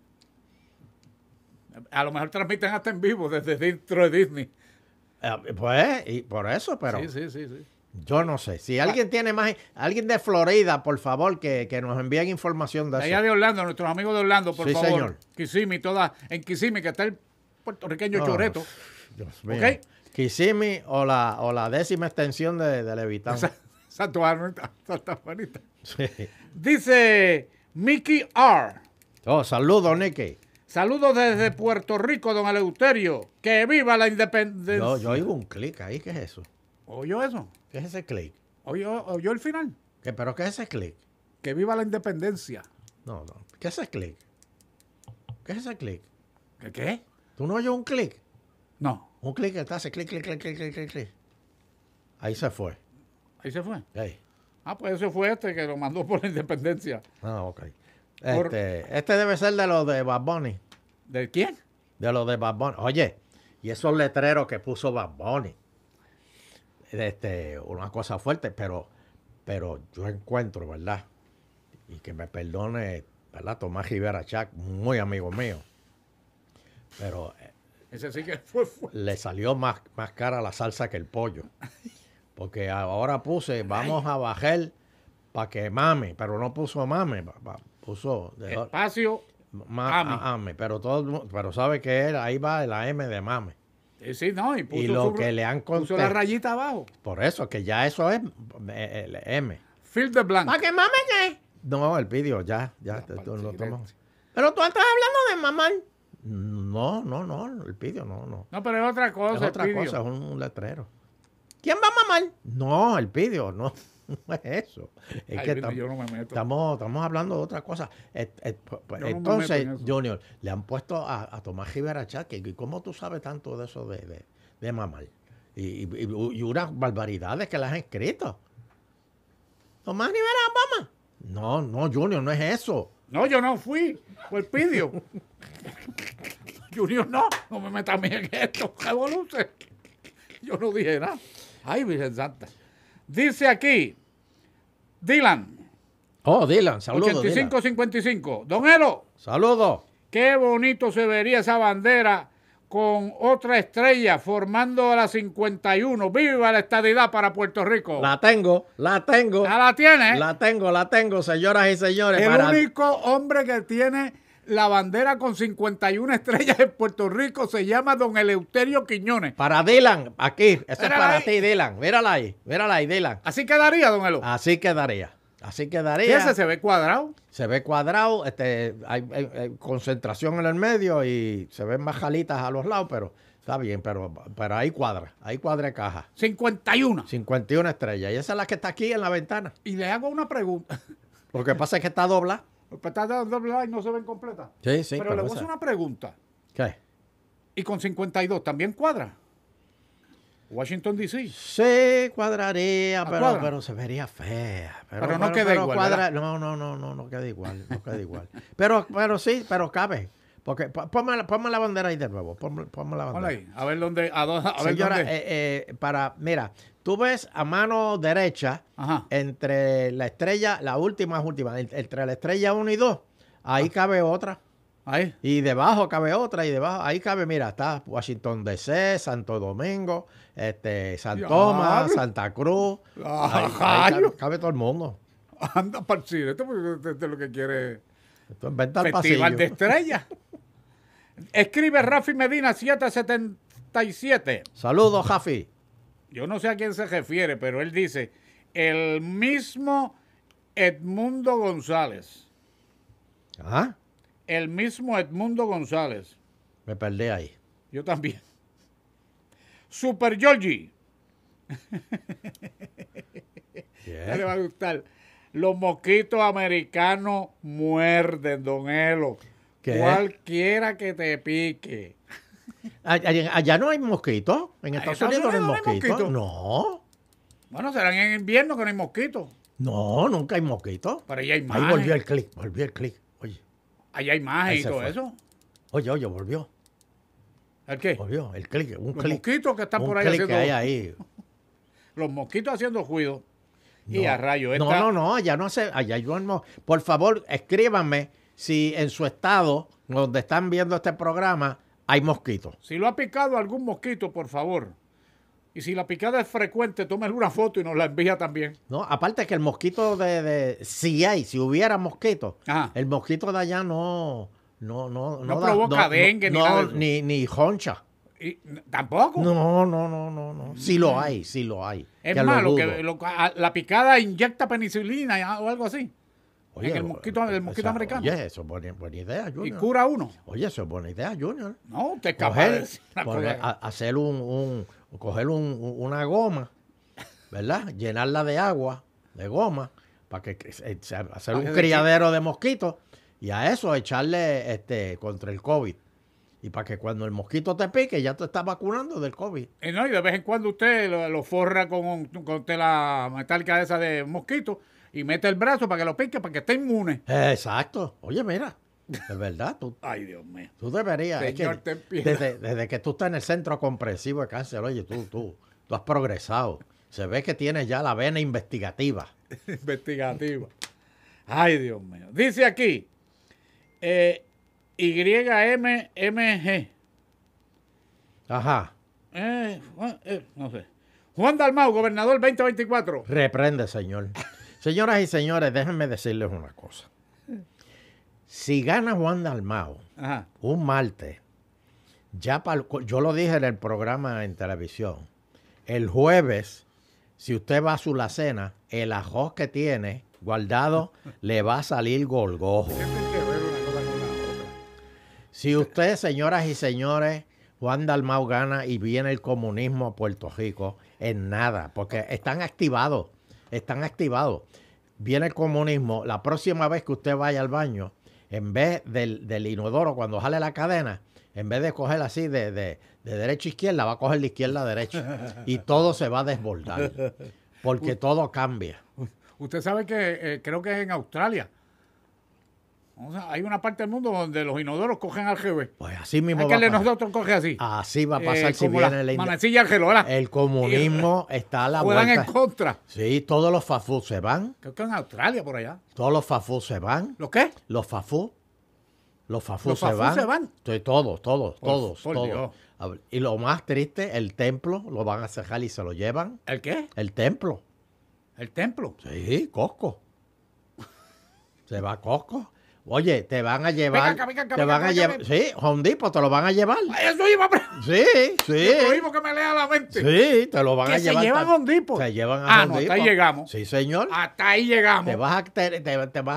Speaker 1: A lo mejor transmiten hasta en vivo desde
Speaker 3: dentro de Disney. Eh, pues, y por eso, pero. Sí, sí, sí. sí. Yo no sé. Si ah. alguien tiene más. Alguien de Florida, por favor, que, nos envíen información de, eso. Allá de
Speaker 1: Orlando, nuestros amigos de Orlando, por sí, favor. Señor. Kisimi, toda. En Kisimi, que está el puertorriqueño oh, Choreto.
Speaker 3: Dios Kisimi o la, o la décima extensión de, de Levitán. Santa Juanita. Sí.
Speaker 1: Dice Mickey R.
Speaker 3: Oh, saludos, Nicky.
Speaker 1: Saludos desde Puerto Rico, don Aleuterio. ¡Que viva la independencia! No, yo oigo un clic ahí, ¿qué es eso? ¿Oyó eso? ¿Qué es ese clic? ¿Oyó, oyó el final? ¿Qué, ¿Pero qué es ese clic? oyó yo el final qué pero qué es ese clic que viva la independencia! No, no. ¿Qué
Speaker 3: es ese clic? ¿Qué es ese clic? ¿Qué qué? ¿Tú no oyes un clic? No. Un clic que está, hace clic, clic, clic, clic, clic, clic, Ahí se fue. ¿Ahí se fue? Ahí.
Speaker 1: Ah, pues ese fue este que lo mandó por la independencia.
Speaker 3: Ah, ok. Este, este, debe ser de los de Bad Bunny. ¿De quién? De los de Bad Oye, y esos letreros que puso Bad Este, una cosa fuerte, pero, pero yo encuentro, ¿verdad? Y que me perdone, ¿verdad? Tomás Rivera Chac, muy amigo mío. Pero eh,
Speaker 1: Ese sí que fue,
Speaker 3: le salió más, más cara la salsa que el pollo. Porque ahora puse, vamos a bajar para que mame, pero no puso mame puso espacio Mame. E. Pero todo pero sabe que era, ahí va la M de mame. Eh, sí, no, y, puso lo que le han la rayita abajo. Por eso, que ya eso es eh, el M. Fill the blank. ¿Para que mame qué? No, el vídeo, ya, ya, Pero tú estás hablando de mamar. No, no, no, el pidio, no, no. No, pero es otra cosa. Es otra cosa, es un, letrero. ¿Quién va a mamar? No, el pidio, no. es eso. Es que yo no me meto. Estamos, estamos hablando de otra cosa. Pues, pues, entonces, Junior, le han puesto a, a Tomás Chá, que ¿cómo tú sabes tanto de eso de, de, mamar? Y, y, unas barbaridades que las has escrito. Tomás Rivera No, no, Junior, no es eso. No, yo no
Speaker 1: fui. Fue el pidio. Junior, no, no me metas en esto, que Yo no dije nada. Ay, Virgen Santa. Dice aquí, Dylan.
Speaker 3: Oh, Dylan, saludos.
Speaker 1: 55 Don Elo. Saludos. Qué bonito se vería esa bandera con otra estrella formando a la 51. ¡Viva la estadidad para Puerto Rico! La tengo,
Speaker 3: la tengo. ¿Ya la
Speaker 1: tiene? La tengo, la tengo, señoras y señores. El único hombre que tiene la bandera con 51 estrellas en Puerto Rico se llama Don Eleuterio
Speaker 3: Quiñones. Para Delan, aquí. Eso es para ti, Delan. Mírala ahí, vérala ahí, Delan. Así quedaría, don Elo. Así quedaría. Así quedaría. ¿Y ¿Ese se ve cuadrado. Se ve cuadrado, este, hay, concentración en el medio y se ven más jalitas a los lados, pero Está bien, pero, pero ahí cuadra, ahí cuadra caja. 51. 51 estrellas. Y esa es la que está aquí en la ventana. Y le hago una pregunta. Lo que pasa es que está dobla. Pues dando doble
Speaker 1: y no se ven completas. Sí, sí. Pero le voy a hacer una pregunta. ¿Qué? Y con 52 también
Speaker 3: cuadra. Washington DC. Sí, cuadraría, pero, pero se vería fea. Pero, no queda igual. no, no, no, no, no queda igual, no queda igual. pero, pero sí, pero cabe. Porque ponme la, la bandera ahí de nuevo. Ponme, la bandera. Ahí,
Speaker 1: a ver dónde. A, Señora, eh,
Speaker 3: eh, para, mira, Tú ves a mano derecha, entre la estrella, la última es última, entre la estrella 1 y 2, ahí ah. cabe otra. Ahí. Y debajo cabe otra, y debajo, ahí cabe, mira, está Washington DC, Santo Domingo, este, San Tomás, Santa Cruz. cabe, todo el mundo.
Speaker 1: Anda, parcir, esto es lo que quiere. Esto es Festival de estrellas. Escribe Rafi Medina 777. Saludos, Rafi yo no sé a quién se refiere, pero él dice, el mismo Edmundo González. ¿Ah? El mismo Edmundo González.
Speaker 3: Me perdí ahí.
Speaker 1: Yo también. Super Georgie. le va a gustar. Los mosquitos americanos muerden, don Elo. Cualquiera que te pique.
Speaker 3: Allá, no hay mosquitos. En Estados, Unidos, no hay mosquitos. No.
Speaker 1: Bueno, serán en invierno que no hay mosquitos.
Speaker 3: No, nunca hay mosquitos. Pero allá hay más. Ahí volvió el clic, volvió el clic. Oye.
Speaker 1: Allá hay más y todo eso.
Speaker 3: Oye, oye, volvió. ¿El qué? Volvió, el clic, un Los mosquitos que están por ahí haciendo. Que hay ahí.
Speaker 1: Los mosquitos haciendo ruido. Y a rayo. Esta... No, no,
Speaker 3: no, allá no hace. Allá yo no. Por favor, escríbanme si en su estado, donde están viendo este programa, hay mosquitos. Si lo ha picado
Speaker 1: algún mosquito, por favor. Y si la picada es frecuente, tómale una foto y nos la envía también.
Speaker 3: No, aparte que el mosquito de, si hay, si hubiera mosquito, el mosquito de allá no no provoca dengue ni nada ni ni tampoco. No, no, no, no, no. Si lo hay, si lo hay. Es malo que
Speaker 1: la picada inyecta penicilina ah, o algo así
Speaker 3: el eh, mosquito, eh, americano. Oye, eso es buena, idea, Junior. Y cura uno. Oye, eso es buena idea, Junior.
Speaker 1: No, te coger,
Speaker 3: hacer un, coger un, una goma, ¿verdad? Llenarla de agua, de goma, para que hacer un criadero de mosquitos y a eso echarle este contra el COVID. Y para que cuando el mosquito te pique, ya te estás vacunando del COVID. Y,
Speaker 1: eh, no, y de vez en cuando usted lo, forra con, con tela metálica esa de mosquito y mete el brazo para que lo pique, para que esté inmune.
Speaker 3: Exacto. Oye, mira. De verdad, Ay, Dios mío. Tú deberías. desde, desde, que tú estás en el centro compresivo de cáncer, oye, tú, tú, tú has progresado. Se ve que tienes ya la vena investigativa. investigativa. Ay, Dios mío. Dice aquí,
Speaker 1: eh, YMMG. Ajá. Eh, eh, no sé. Juan Dalmau, gobernador 2024.
Speaker 3: Reprende, señor. Señoras y señores, déjenme decirles una cosa. Si gana Juan Dalmao un martes, ya yo lo dije en el programa en televisión, el jueves, si usted va a su la cena, el arroz que tiene guardado le va a salir golgojo. Si usted, señoras y señores, Juan Dalmau gana y viene el comunismo a Puerto Rico, en nada, porque están activados están activados. Viene el comunismo, la próxima vez que usted vaya al baño, en vez del, inodoro, cuando jale la cadena, en vez de coger así de, derecha a izquierda, va a coger de izquierda a derecha. Y todo se va a desbordar, porque todo cambia. Usted
Speaker 1: sabe que eh, creo que es en Australia hay una parte del mundo donde los inodoros cogen al jefe. Pues
Speaker 3: así mismo. que coge así. Así va a eh, pasar si viene la, El comunismo está a la vuelta. en contra. Sí, todos los fafú se van. Creo
Speaker 1: que en Australia por allá.
Speaker 3: Todos los fafú se van. ¿Los qué? Los fafú. Los fafú se, van. se todos, todos, todos, Y lo más triste, el templo lo van a cerrar y se lo llevan. ¿El qué? El templo. ¿El templo? Sí, Cosco. se va Cosco. Oye, te van a llevar. te van a llevar. Sí, Hondipo, te lo van a llevar. Eso iba a Sí, sí. lo mismo
Speaker 1: que me lea la mente. Sí,
Speaker 3: te lo van a llevar. Se llevan Hondipo. Se llevan a ah, no, hasta ahí llegamos. Sí, señor. Hasta ahí llegamos. Te vas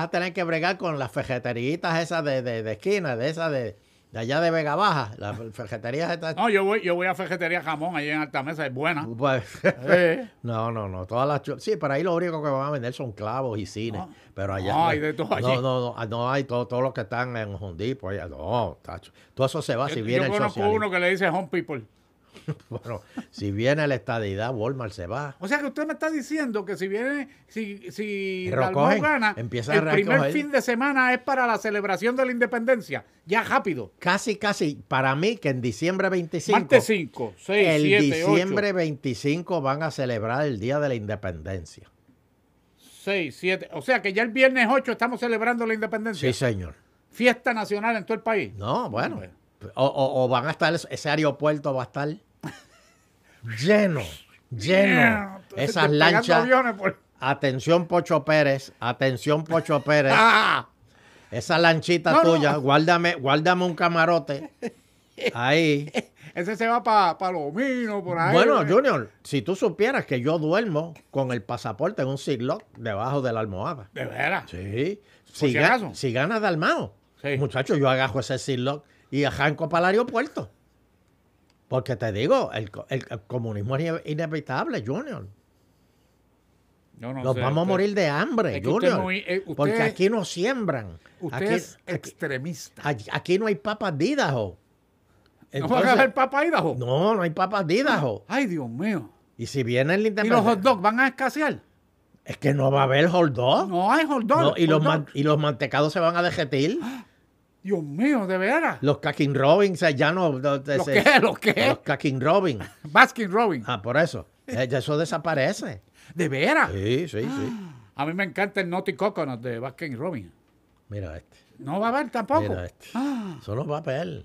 Speaker 3: a, tener que bregar con las fejeteritas esas de, de, de esquina, de esas de de allá de Vega Baja, la ferretería está... No, yo voy, yo voy a Ferretería Jamón, ahí en Altamesa, es buena. Pues, no, no, no, todas las... Sí, pero ahí lo único que van a vender son clavos y cines, pero allá... No, todo No, no, no, ah, no hay todos todo los que están en Hondipo, no, tacho. Todo eso se va si viene Yo conozco uno
Speaker 1: que le dice Home People.
Speaker 3: bueno, si viene la estadidad, Walmart se va.
Speaker 1: O sea que usted me está diciendo que si viene, si, si gana, empieza el primer fin de semana es para la celebración de la
Speaker 3: independencia. Ya rápido. Casi, casi. Para mí que en diciembre 25. 5, 6, El diciembre 25 van a celebrar el Día de la Independencia.
Speaker 1: 6, 7. O sea que ya el viernes 8 estamos celebrando la independencia. Sí,
Speaker 3: señor. Fiesta nacional en todo el país. No, bueno. o van a estar, ese aeropuerto va a estar lleno, lleno. Esas lanchas. Atención, Pocho Pérez. Atención, Pocho Pérez. Ah. Esa lanchita tuya, guárdame, un camarote. Ahí. Ese se va para
Speaker 1: Palomino, por ahí. Bueno,
Speaker 3: Junior, si tú supieras que yo duermo con el pasaporte en un ziglock debajo de la almohada. ¿De veras? Sí. Si, si, ganas de Sí. muchachos, yo agajo ese ziglock y arranco para el aeropuerto. Porque te digo, el, comunismo es inevitable, Junior. No, Nos vamos a morir de hambre, Junior. Eh, porque aquí no siembran. Usted es extremista. Aquí, no hay papas dídajo. Entonces, ¿No va a haber papas dídajo? No, no hay papas dídajo. Ay, Dios mío. Y si viene el ¿Y los hot dogs van a escasear? Es que no va a haber hot dogs. No hay hot dogs. y, los mantecados se van a dejetir. Ah,
Speaker 1: Dios mío, de veras.
Speaker 3: Los Kakin Robin, ya no. qué? ¿Los qué? Los Robin. Baskin Robin. Ah, por eso. Eso desaparece. ¿De veras? Sí, sí,
Speaker 1: sí. Ah, a mí me encanta el Naughty Coconut de Baskin Robin.
Speaker 3: Mira este. No va a haber tampoco. Mira este. Solo va a haber.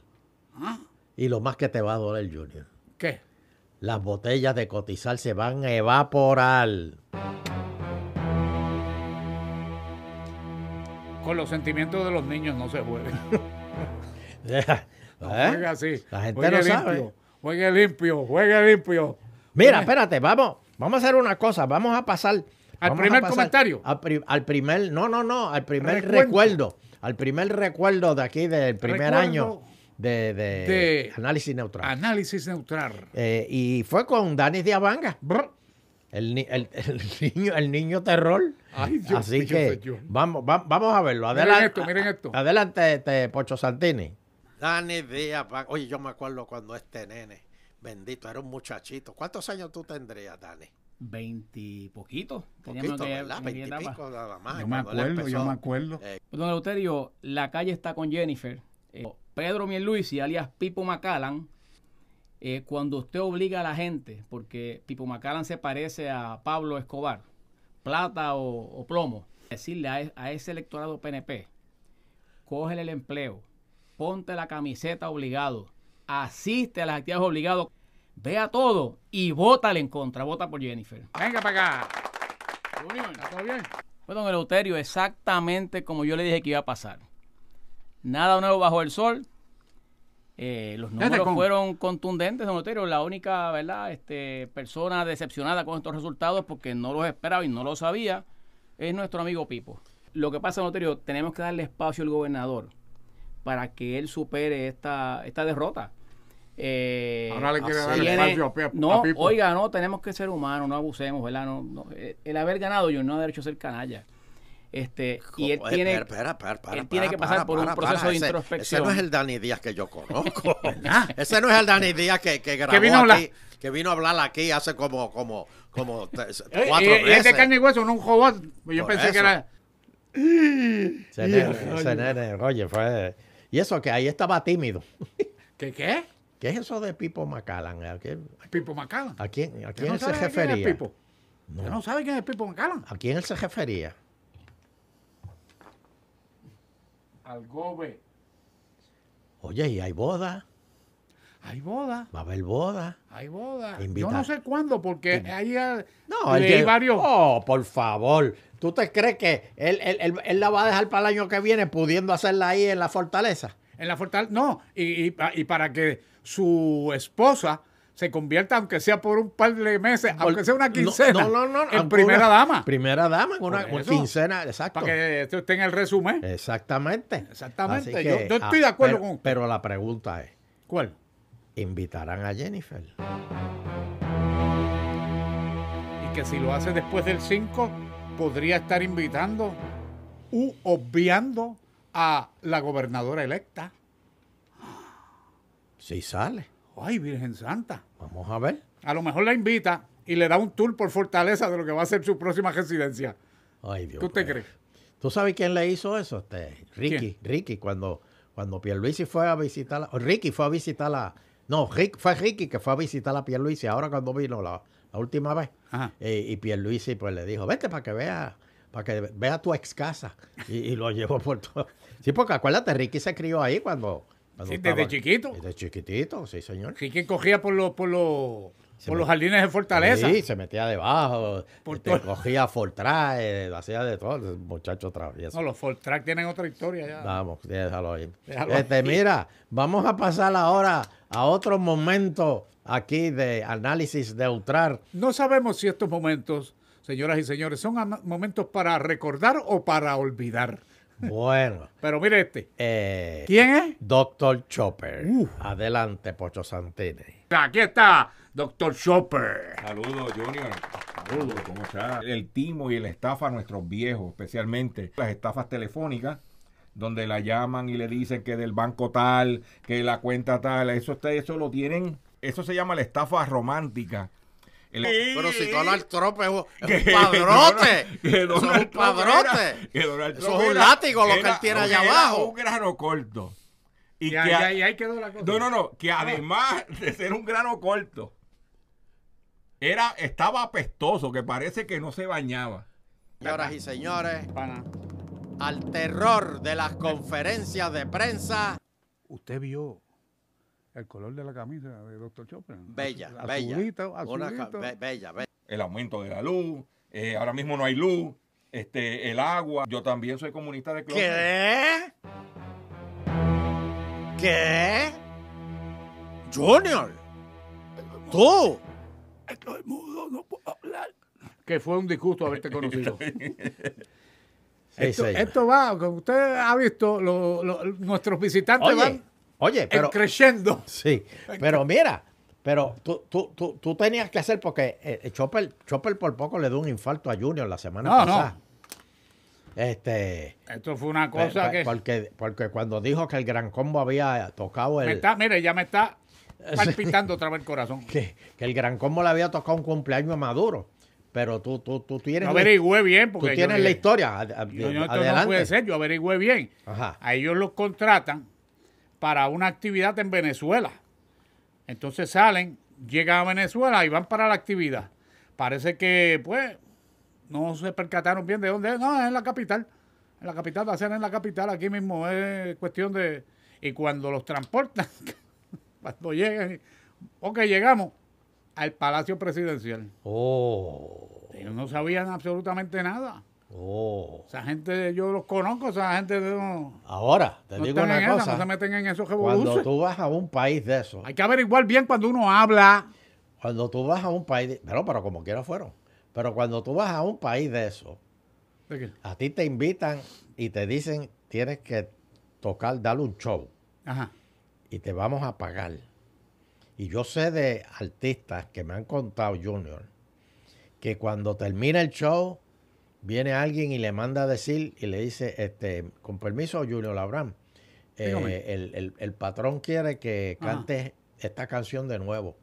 Speaker 3: Y lo más que te va a doler, Junior. ¿Qué? Las botellas de cotizar se van a evaporar.
Speaker 1: Con los sentimientos de los niños no se juega.
Speaker 3: no ¿eh? juega así. La gente limpio, sabe. Juega limpio, juega limpio. Mira, espérate, vamos, vamos a hacer una cosa, vamos a pasar. Al primer comentario. Al, primer, no, no, no, al primer recuerdo. Al primer recuerdo de aquí del primer año de, Análisis Neutral. Análisis Neutral. Eh, y fue con Dani Diabanga. El, niño, el niño terror. Así que Vamos, vamos a verlo. Adelante, miren esto, adelante este Pocho Santini. Dani Díaz, oye, yo me acuerdo cuando este nene, bendito, era un muchachito. ¿Cuántos años tú tendrías, Dani? y Poquito, más.
Speaker 2: Yo me acuerdo, yo me acuerdo. Eh, Don Euterio, la calle está con Jennifer. Eh, Pedro Miel Luis y alias Pipo Macallan eh, cuando usted obliga a la gente, porque Pipo Macalan se parece a Pablo Escobar, plata o, plomo, decirle a, e, ese electorado PNP, cógele el empleo, ponte la camiseta obligado, asiste a las actividades obligadas, vea todo y vótale en contra, vota por Jennifer. Venga para acá. ¿Está bien? Bueno, don Eleuterio, exactamente como yo le dije que iba a pasar. Nada nuevo bajo el sol, eh, los números fueron contundentes, don Otero. La única ¿verdad? Este, persona decepcionada con estos resultados porque no los esperaba y no lo sabía es nuestro amigo Pipo. Lo que pasa, don tenemos que darle espacio al gobernador para que él supere esta, esta derrota. no, Oiga, no, tenemos que ser humanos, no abusemos, ¿verdad? el haber ganado yo no ha derecho a ser canalla. Este, y él tiene, que pasar por un proceso de introspección. Ese no es el Dani Díaz que yo conozco. ese no es el Dani Díaz que, que grabó vino
Speaker 3: aquí, que vino a hablar aquí hace como, como, como cuatro meses. de carne
Speaker 1: y hueso, no un robot. Yo pensé que era...
Speaker 3: oye, fue... Y eso que ahí estaba tímido. ¿Qué qué? ¿Qué es eso de Pipo Macallan? ¿A quién, ¿Pipo Macallan? ¿A quién, a quién no él se refería? Quién es sabe quién es Pipo ¿A quién él se refería?
Speaker 1: Al gobe.
Speaker 3: Oye, y hay boda. Hay boda. Va a haber boda.
Speaker 5: Hay boda.
Speaker 3: Yo no sé cuándo, porque ahí hay, no, varios. Oh, por favor. ¿Tú te crees que él, la va a dejar para el año que viene pudiendo hacerla ahí en la fortaleza?
Speaker 1: En la fortaleza. No, y para que su esposa se convierta, aunque sea por un par de meses, aunque sea una quincena, en primera dama.
Speaker 3: Primera dama, con una, quincena, exacto. Para que esto esté en el resumen. Exactamente. Exactamente. yo, ah, estoy de acuerdo pero, con Pero la pregunta es: ¿Cuál? ¿Invitarán a Jennifer?
Speaker 1: Y que si lo hace después del 5, podría estar invitando u obviando a la gobernadora electa.
Speaker 3: Si sale.
Speaker 1: Ay, Virgen Santa. Vamos a ver. A lo mejor la invita y le da un tour por Fortaleza de lo que va a ser su próxima residencia. Ay, Dios. ¿Qué te crees?
Speaker 3: ¿Tú sabes quién le hizo eso? Este, Ricky. Ricky, cuando, cuando Pierluisi fue a visitarla. Ricky fue a visitarla. No, fue Ricky que fue a visitar a Pierluisi ahora cuando vino la, última vez. Ajá. Eh, y Pierluisi pues le dijo, vete para que vea para que vea tu ex casa. Y, y lo llevó por todo. Sí, porque acuérdate, Ricky se crió ahí cuando Sí, desde chiquito. Desde chiquitito, sí, señor. Y que cogía por los, por los, jardines de Fortaleza. Sí, se metía debajo, por este, cogía Fortrack, eh, hacía de todo, muchachos muchacho travieso. No,
Speaker 1: los Fortrack tienen otra historia ya.
Speaker 3: Vamos, déjalo este, ahí. Mira, vamos a pasar ahora a otro momento aquí de análisis de Utrar. No sabemos si estos momentos, señoras y señores, son
Speaker 1: momentos para recordar o para olvidar. Bueno. Pero mire este. Eh,
Speaker 3: ¿Quién es? Doctor Chopper. Adelante, Pocho Santini.
Speaker 1: Aquí está
Speaker 4: Doctor Chopper. Saludos, Junior. Saludos, ¿cómo está? El timo y la estafa nuestros viejos, especialmente las estafas telefónicas donde la llaman y le dicen que del banco tal, que la cuenta tal, eso, eso lo tienen, eso se llama la estafa romántica pero si Donald
Speaker 3: Trump es un, es padrote, es un padrote, es un látigo lo que él tiene allá abajo. un grano
Speaker 4: corto. Y, que, ahí, quedó la cosa. No, no, no, que ah. además de ser un grano corto, era, estaba apestoso, que parece que no se bañaba.
Speaker 3: Señoras y señores, al terror de las conferencias de prensa.
Speaker 1: Usted vio el color de la camisa de Dr. Chopper. Bella, bella.
Speaker 4: bella, bella. El aumento de la luz, eh, ahora mismo no hay luz, este, el agua. Yo también soy comunista de clóset. ¿Qué? ¿Qué? Junior,
Speaker 1: tú. Estoy mudo, no puedo hablar. Que fue un disgusto haberte conocido. esto, esto,
Speaker 3: va, como usted ha visto, nuestros visitantes van Oye, pero. creciendo. Sí, pero mira, pero tú, tú, tú, tenías que hacer porque eh, Chopper, Chopper, por poco le dio un infarto a Junior la semana pasada. Este,
Speaker 1: Esto fue una cosa que.
Speaker 3: Porque, porque cuando dijo que el Gran Combo había tocado el. Me ya me está palpitando otra vez el corazón. Que, el Gran Combo le había tocado un cumpleaños a Maduro. Pero tú, tú, tú tienes. Yo
Speaker 1: bien. Porque tú tienes la
Speaker 3: historia. Yo, yo, Adelante. no
Speaker 1: ser, yo averigüé bien. Ajá. A ellos los contratan para una actividad en Venezuela. Entonces salen, llegan a Venezuela y van para la actividad. Parece que, pues, no se percataron bien de dónde No, es en la capital. En la capital, va a ser en la capital, aquí mismo. Es cuestión de. Y cuando los transportan, cuando llegan, ok, llegamos al Palacio Presidencial. Oh. Ellos no sabían absolutamente nada. Oh. Esa gente, yo los conozco, esa gente no. Ahora, te digo una no se meten en Cuando tú vas
Speaker 3: a un país de eso. Hay que averiguar bien cuando uno habla. Cuando tú vas a un país. De, pero, pero como quiera fueron. Pero cuando tú vas a un país de eso. A ti te invitan y te dicen tienes que tocar, darle un show. Ajá. Y te vamos a pagar. Y yo sé de artistas que me han contado, Junior, que cuando termina el show viene alguien y le manda a decir y le dice, este, con permiso, Julio Labrán, eh, el, patrón quiere que cante esta canción de nuevo.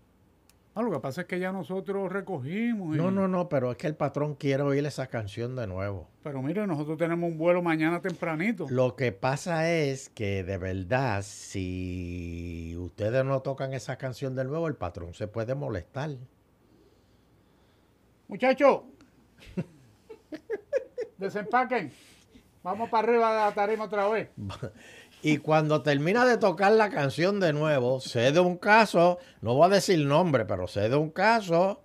Speaker 3: Ah, lo que pasa es que ya nosotros recogimos. No, no, no, pero es que el patrón quiere oír esa canción de nuevo. Pero mire, nosotros tenemos un vuelo mañana tempranito. Lo que pasa es que de verdad, si ustedes no tocan esa canción de nuevo, el patrón se puede molestar.
Speaker 1: Muchacho, Desempaquen. Vamos para arriba de la tarima otra vez.
Speaker 3: Y cuando termina de tocar la canción de nuevo, sé de un caso, no voy a decir nombre, pero sé de un caso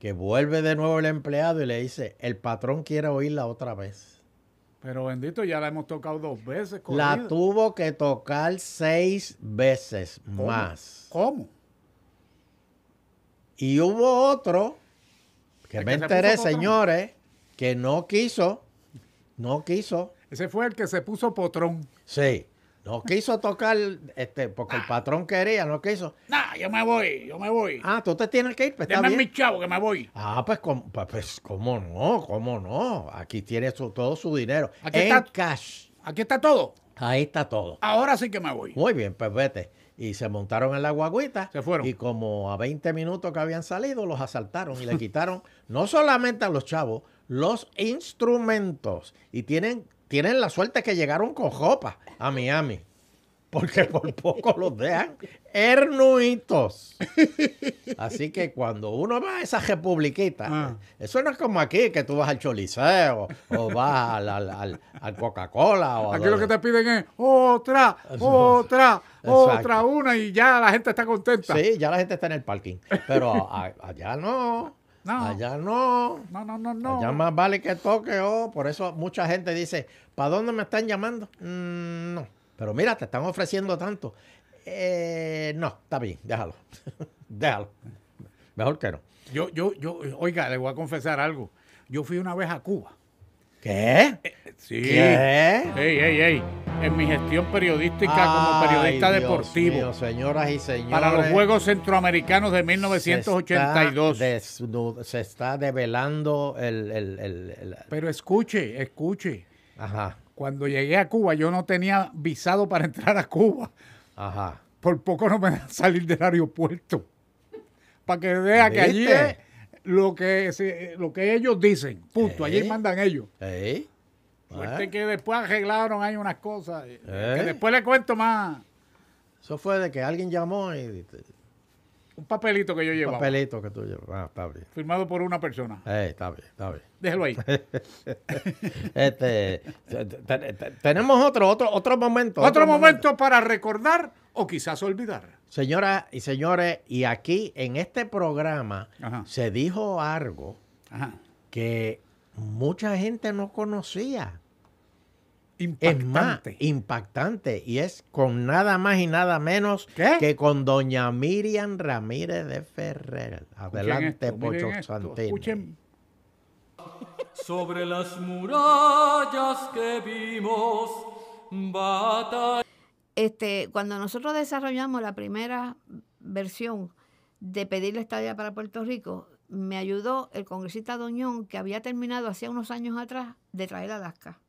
Speaker 3: que vuelve de nuevo el empleado y le dice, el patrón quiere oírla otra vez.
Speaker 1: Pero bendito, ya la hemos tocado dos veces. La
Speaker 3: tuvo que tocar seis veces más. ¿Cómo? Y hubo otro, que me enteré, señores, que no quiso, no quiso. Ese fue el que se puso potrón. Sí, no quiso tocar, este, porque el ah. patrón quería, no quiso. Nah, yo me voy, yo me voy. Ah, tú te tienes que ir, pues está bien. mi chavo que me voy. Ah, pues, pues, pues cómo no, cómo no. Aquí tiene todo su dinero. Aquí está, cash. Aquí está todo. Ahí está todo. Ahora sí que me voy. Muy bien, pues vete y se montaron en la guaguita Se fueron. Y como a 20 minutos que habían salido, los asaltaron y le quitaron no solamente a los chavos, los instrumentos. Y tienen, tienen la suerte que llegaron con ropa a Miami porque por poco los dejan hernuitos. Así que cuando uno va a esa republiquita, ah. eso no es como aquí, que tú vas al Choliseo o vas al, Coca-Cola. Aquí lo que
Speaker 1: te piden es otra, otra, otra,
Speaker 3: una y ya la gente está contenta. Sí, ya la gente está en el parking, pero allá no. Allá no.
Speaker 1: No, no, no, no. Allá más
Speaker 3: vale que toque. Oh, por eso mucha gente dice, ¿para dónde me están llamando? Mm, no. Pero mira, te están ofreciendo tanto. Eh, no, está bien, déjalo. déjalo. Mejor que no. Yo, yo, yo, oiga, le voy a confesar algo. Yo fui una vez a Cuba. ¿Qué? Eh, eh, sí. ¿Qué?
Speaker 1: Ey, ey, ey. En mi gestión periodística como periodista deportivo.
Speaker 3: señoras y señores. Para los Juegos Centroamericanos de 1982. Se está, develando el... Pero escuche, escuche. Ajá. Cuando llegué a Cuba, yo no tenía visado
Speaker 1: para entrar a Cuba. Ajá. Por poco no me dejan salir del aeropuerto. Para que vea que allí es lo que, lo que ellos dicen. Punto. Allí mandan
Speaker 3: ellos. ¿Eh? Fuerte ah.
Speaker 1: que después arreglaron ahí unas cosas. Eh, que después le cuento más.
Speaker 3: Eso fue de que alguien llamó y
Speaker 1: un papelito que yo llevaba. Un
Speaker 3: papelito que tú llevas. Ah, está bien.
Speaker 1: Firmado por una persona.
Speaker 3: Eh, está bien, está bien. Déjelo ahí. Este, tenemos otro, otro, otro momento. Otro, momento,
Speaker 1: para recordar o quizás olvidar.
Speaker 3: Señoras y señores, y aquí en este programa se dijo algo que mucha gente no conocía. Impactante. Es más, impactante. Y es con nada más y nada menos que con doña Miriam Ramírez de Ferrer. Adelante, Pocho Escuchen.
Speaker 4: Sobre
Speaker 5: las murallas que vimos batalla. Este, cuando nosotros desarrollamos la primera versión de pedir la estadía para Puerto Rico, me ayudó el congresista Doñón, que había terminado hacía unos años atrás de traer a Alaska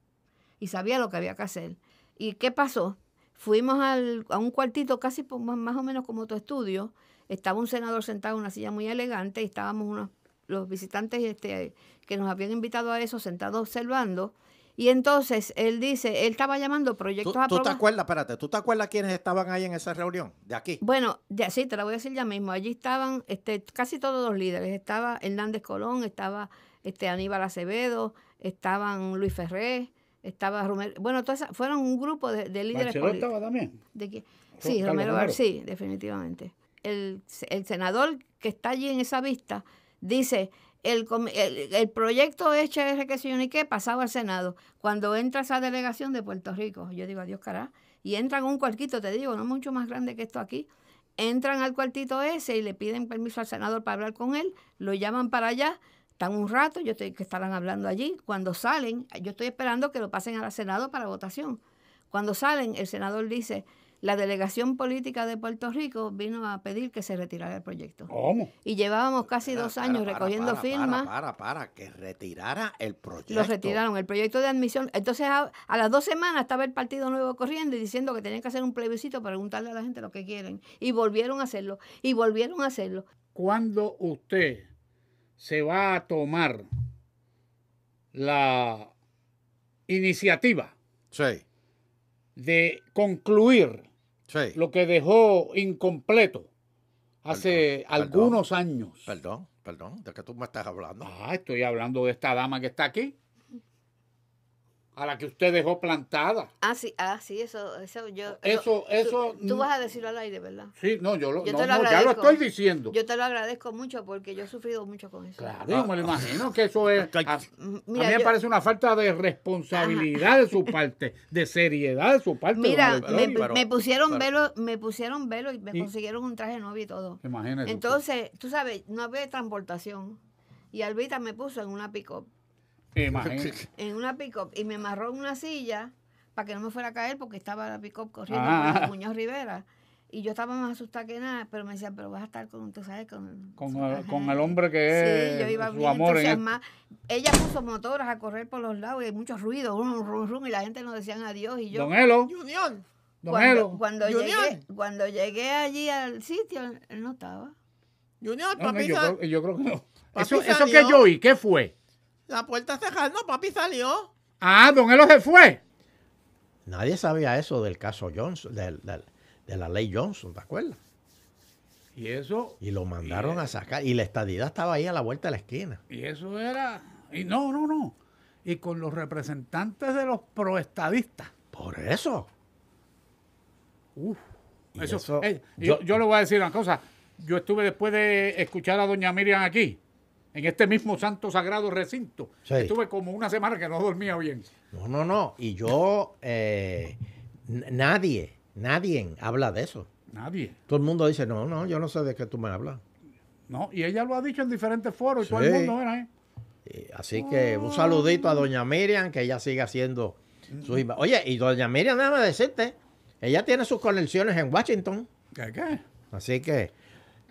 Speaker 5: y sabía lo que había que hacer. ¿Y qué pasó? Fuimos a un cuartito casi más o menos como tu estudio. Estaba un senador sentado en una silla muy elegante y estábamos unos, los visitantes este, que nos habían invitado a eso sentados observando. Y entonces él dice, él estaba llamando proyectos a aprobados. ¿Tú te acuerdas,
Speaker 3: espérate, tú te acuerdas quiénes estaban ahí en esa reunión de aquí?
Speaker 5: Bueno, sí, te la voy a decir ya mismo. Allí estaban este, casi todos los líderes. Estaba Hernández Colón, estaba este, Aníbal Acevedo, estaban Luis Ferré, estaba Romero. Bueno, fueron un grupo de, líderes estaba también? ¿De Sí, Romero, sí, definitivamente. El, senador que está allí en esa vista dice, el, el, proyecto HR que se unique pasaba al Senado. Cuando entra esa delegación de Puerto Rico, yo digo, adiós cará, y entran un cuartito, te digo, no mucho más grande que esto aquí, entran al cuartito ese y le piden permiso al senador para hablar con él, lo llaman para allá, están un rato, yo estoy, que estarán hablando allí. Cuando salen, yo estoy esperando que lo pasen al Senado para votación. Cuando salen, el senador dice, la delegación política de Puerto Rico vino a pedir que se retirara el proyecto. ¿Cómo? Y llevábamos casi dos años recogiendo firmas.
Speaker 3: Para, para, que retirara el proyecto.
Speaker 5: Lo retiraron, el proyecto de admisión. Entonces, a, a, las dos semanas estaba el Partido Nuevo corriendo y diciendo que tenían que hacer un plebiscito para preguntarle a la gente lo que quieren. Y volvieron a hacerlo, y volvieron a hacerlo.
Speaker 1: Cuando usted se va a tomar la iniciativa de concluir lo que dejó incompleto hace algunos años. Perdón, perdón,
Speaker 3: ¿de qué tú me estás hablando?
Speaker 1: Ah, estoy hablando de esta dama que está aquí a la que usted dejó plantada.
Speaker 5: Ah, sí, ah, sí eso, eso yo. Eso, eso. Tú, vas a decirlo al aire, ¿verdad?
Speaker 1: Sí, no, yo lo, no, ya lo estoy diciendo. Yo
Speaker 5: te lo agradezco mucho porque yo he sufrido mucho con eso. Claro, me lo
Speaker 1: ah, ah. imagino que eso es. A, mí me parece una falta de responsabilidad de su parte, de seriedad de su parte. Mira, me, pusieron velo,
Speaker 5: me pusieron velo y me consiguieron un traje novio y todo.
Speaker 1: Imagínate. Entonces,
Speaker 5: tú sabes, no había transportación y Albita me puso en una pick
Speaker 2: En
Speaker 5: una pick-up. Y me amarró en una silla para que no me fuera a caer porque estaba la pick-up corriendo ah. con Muñoz Rivera. Y yo estaba más asustada que nada, pero me decía pero vas a estar con, tú sabes, con...
Speaker 1: el, hombre que es su amor. Este
Speaker 5: ella puso motoras a correr por los lados y hay muchos ruidos, rum, y la gente nos decían adiós. Y yo, Don Elo. cuando, Cuando llegué, allí al sitio, él no estaba. Junior, papi yo,
Speaker 3: creo, que no. Eso, eso que yo oí, ¿qué fue? La puerta no, papi salió. Ah, don lo se fue. Nadie sabía eso del caso Johnson, de la ley Johnson, ¿te acuerdas? Y eso. Y lo mandaron a sacar. Y la estadidad estaba ahí a la vuelta de la esquina.
Speaker 1: Y eso era. Y no, no, no. Y con los representantes de los proestadistas. Por eso. Uf. yo le voy a decir una cosa. Yo estuve después de escuchar a doña Miriam aquí en este mismo santo sagrado recinto. Estuve como una semana que no dormía bien.
Speaker 3: No, no, no. Y yo, eh, nadie, nadie habla de eso. Nadie. Todo el mundo dice, no, no, yo no sé de qué tú me hablas.
Speaker 1: No, y ella lo ha dicho en diferentes foros y todo el mundo era, ¿eh?
Speaker 3: Así que un saludito a mm. doña Miriam, que ella sigue haciendo mm. su... Oye, y doña Miriam, déjame decirte, ella tiene sus conexiones en Washington. ¿Qué, qué? Así que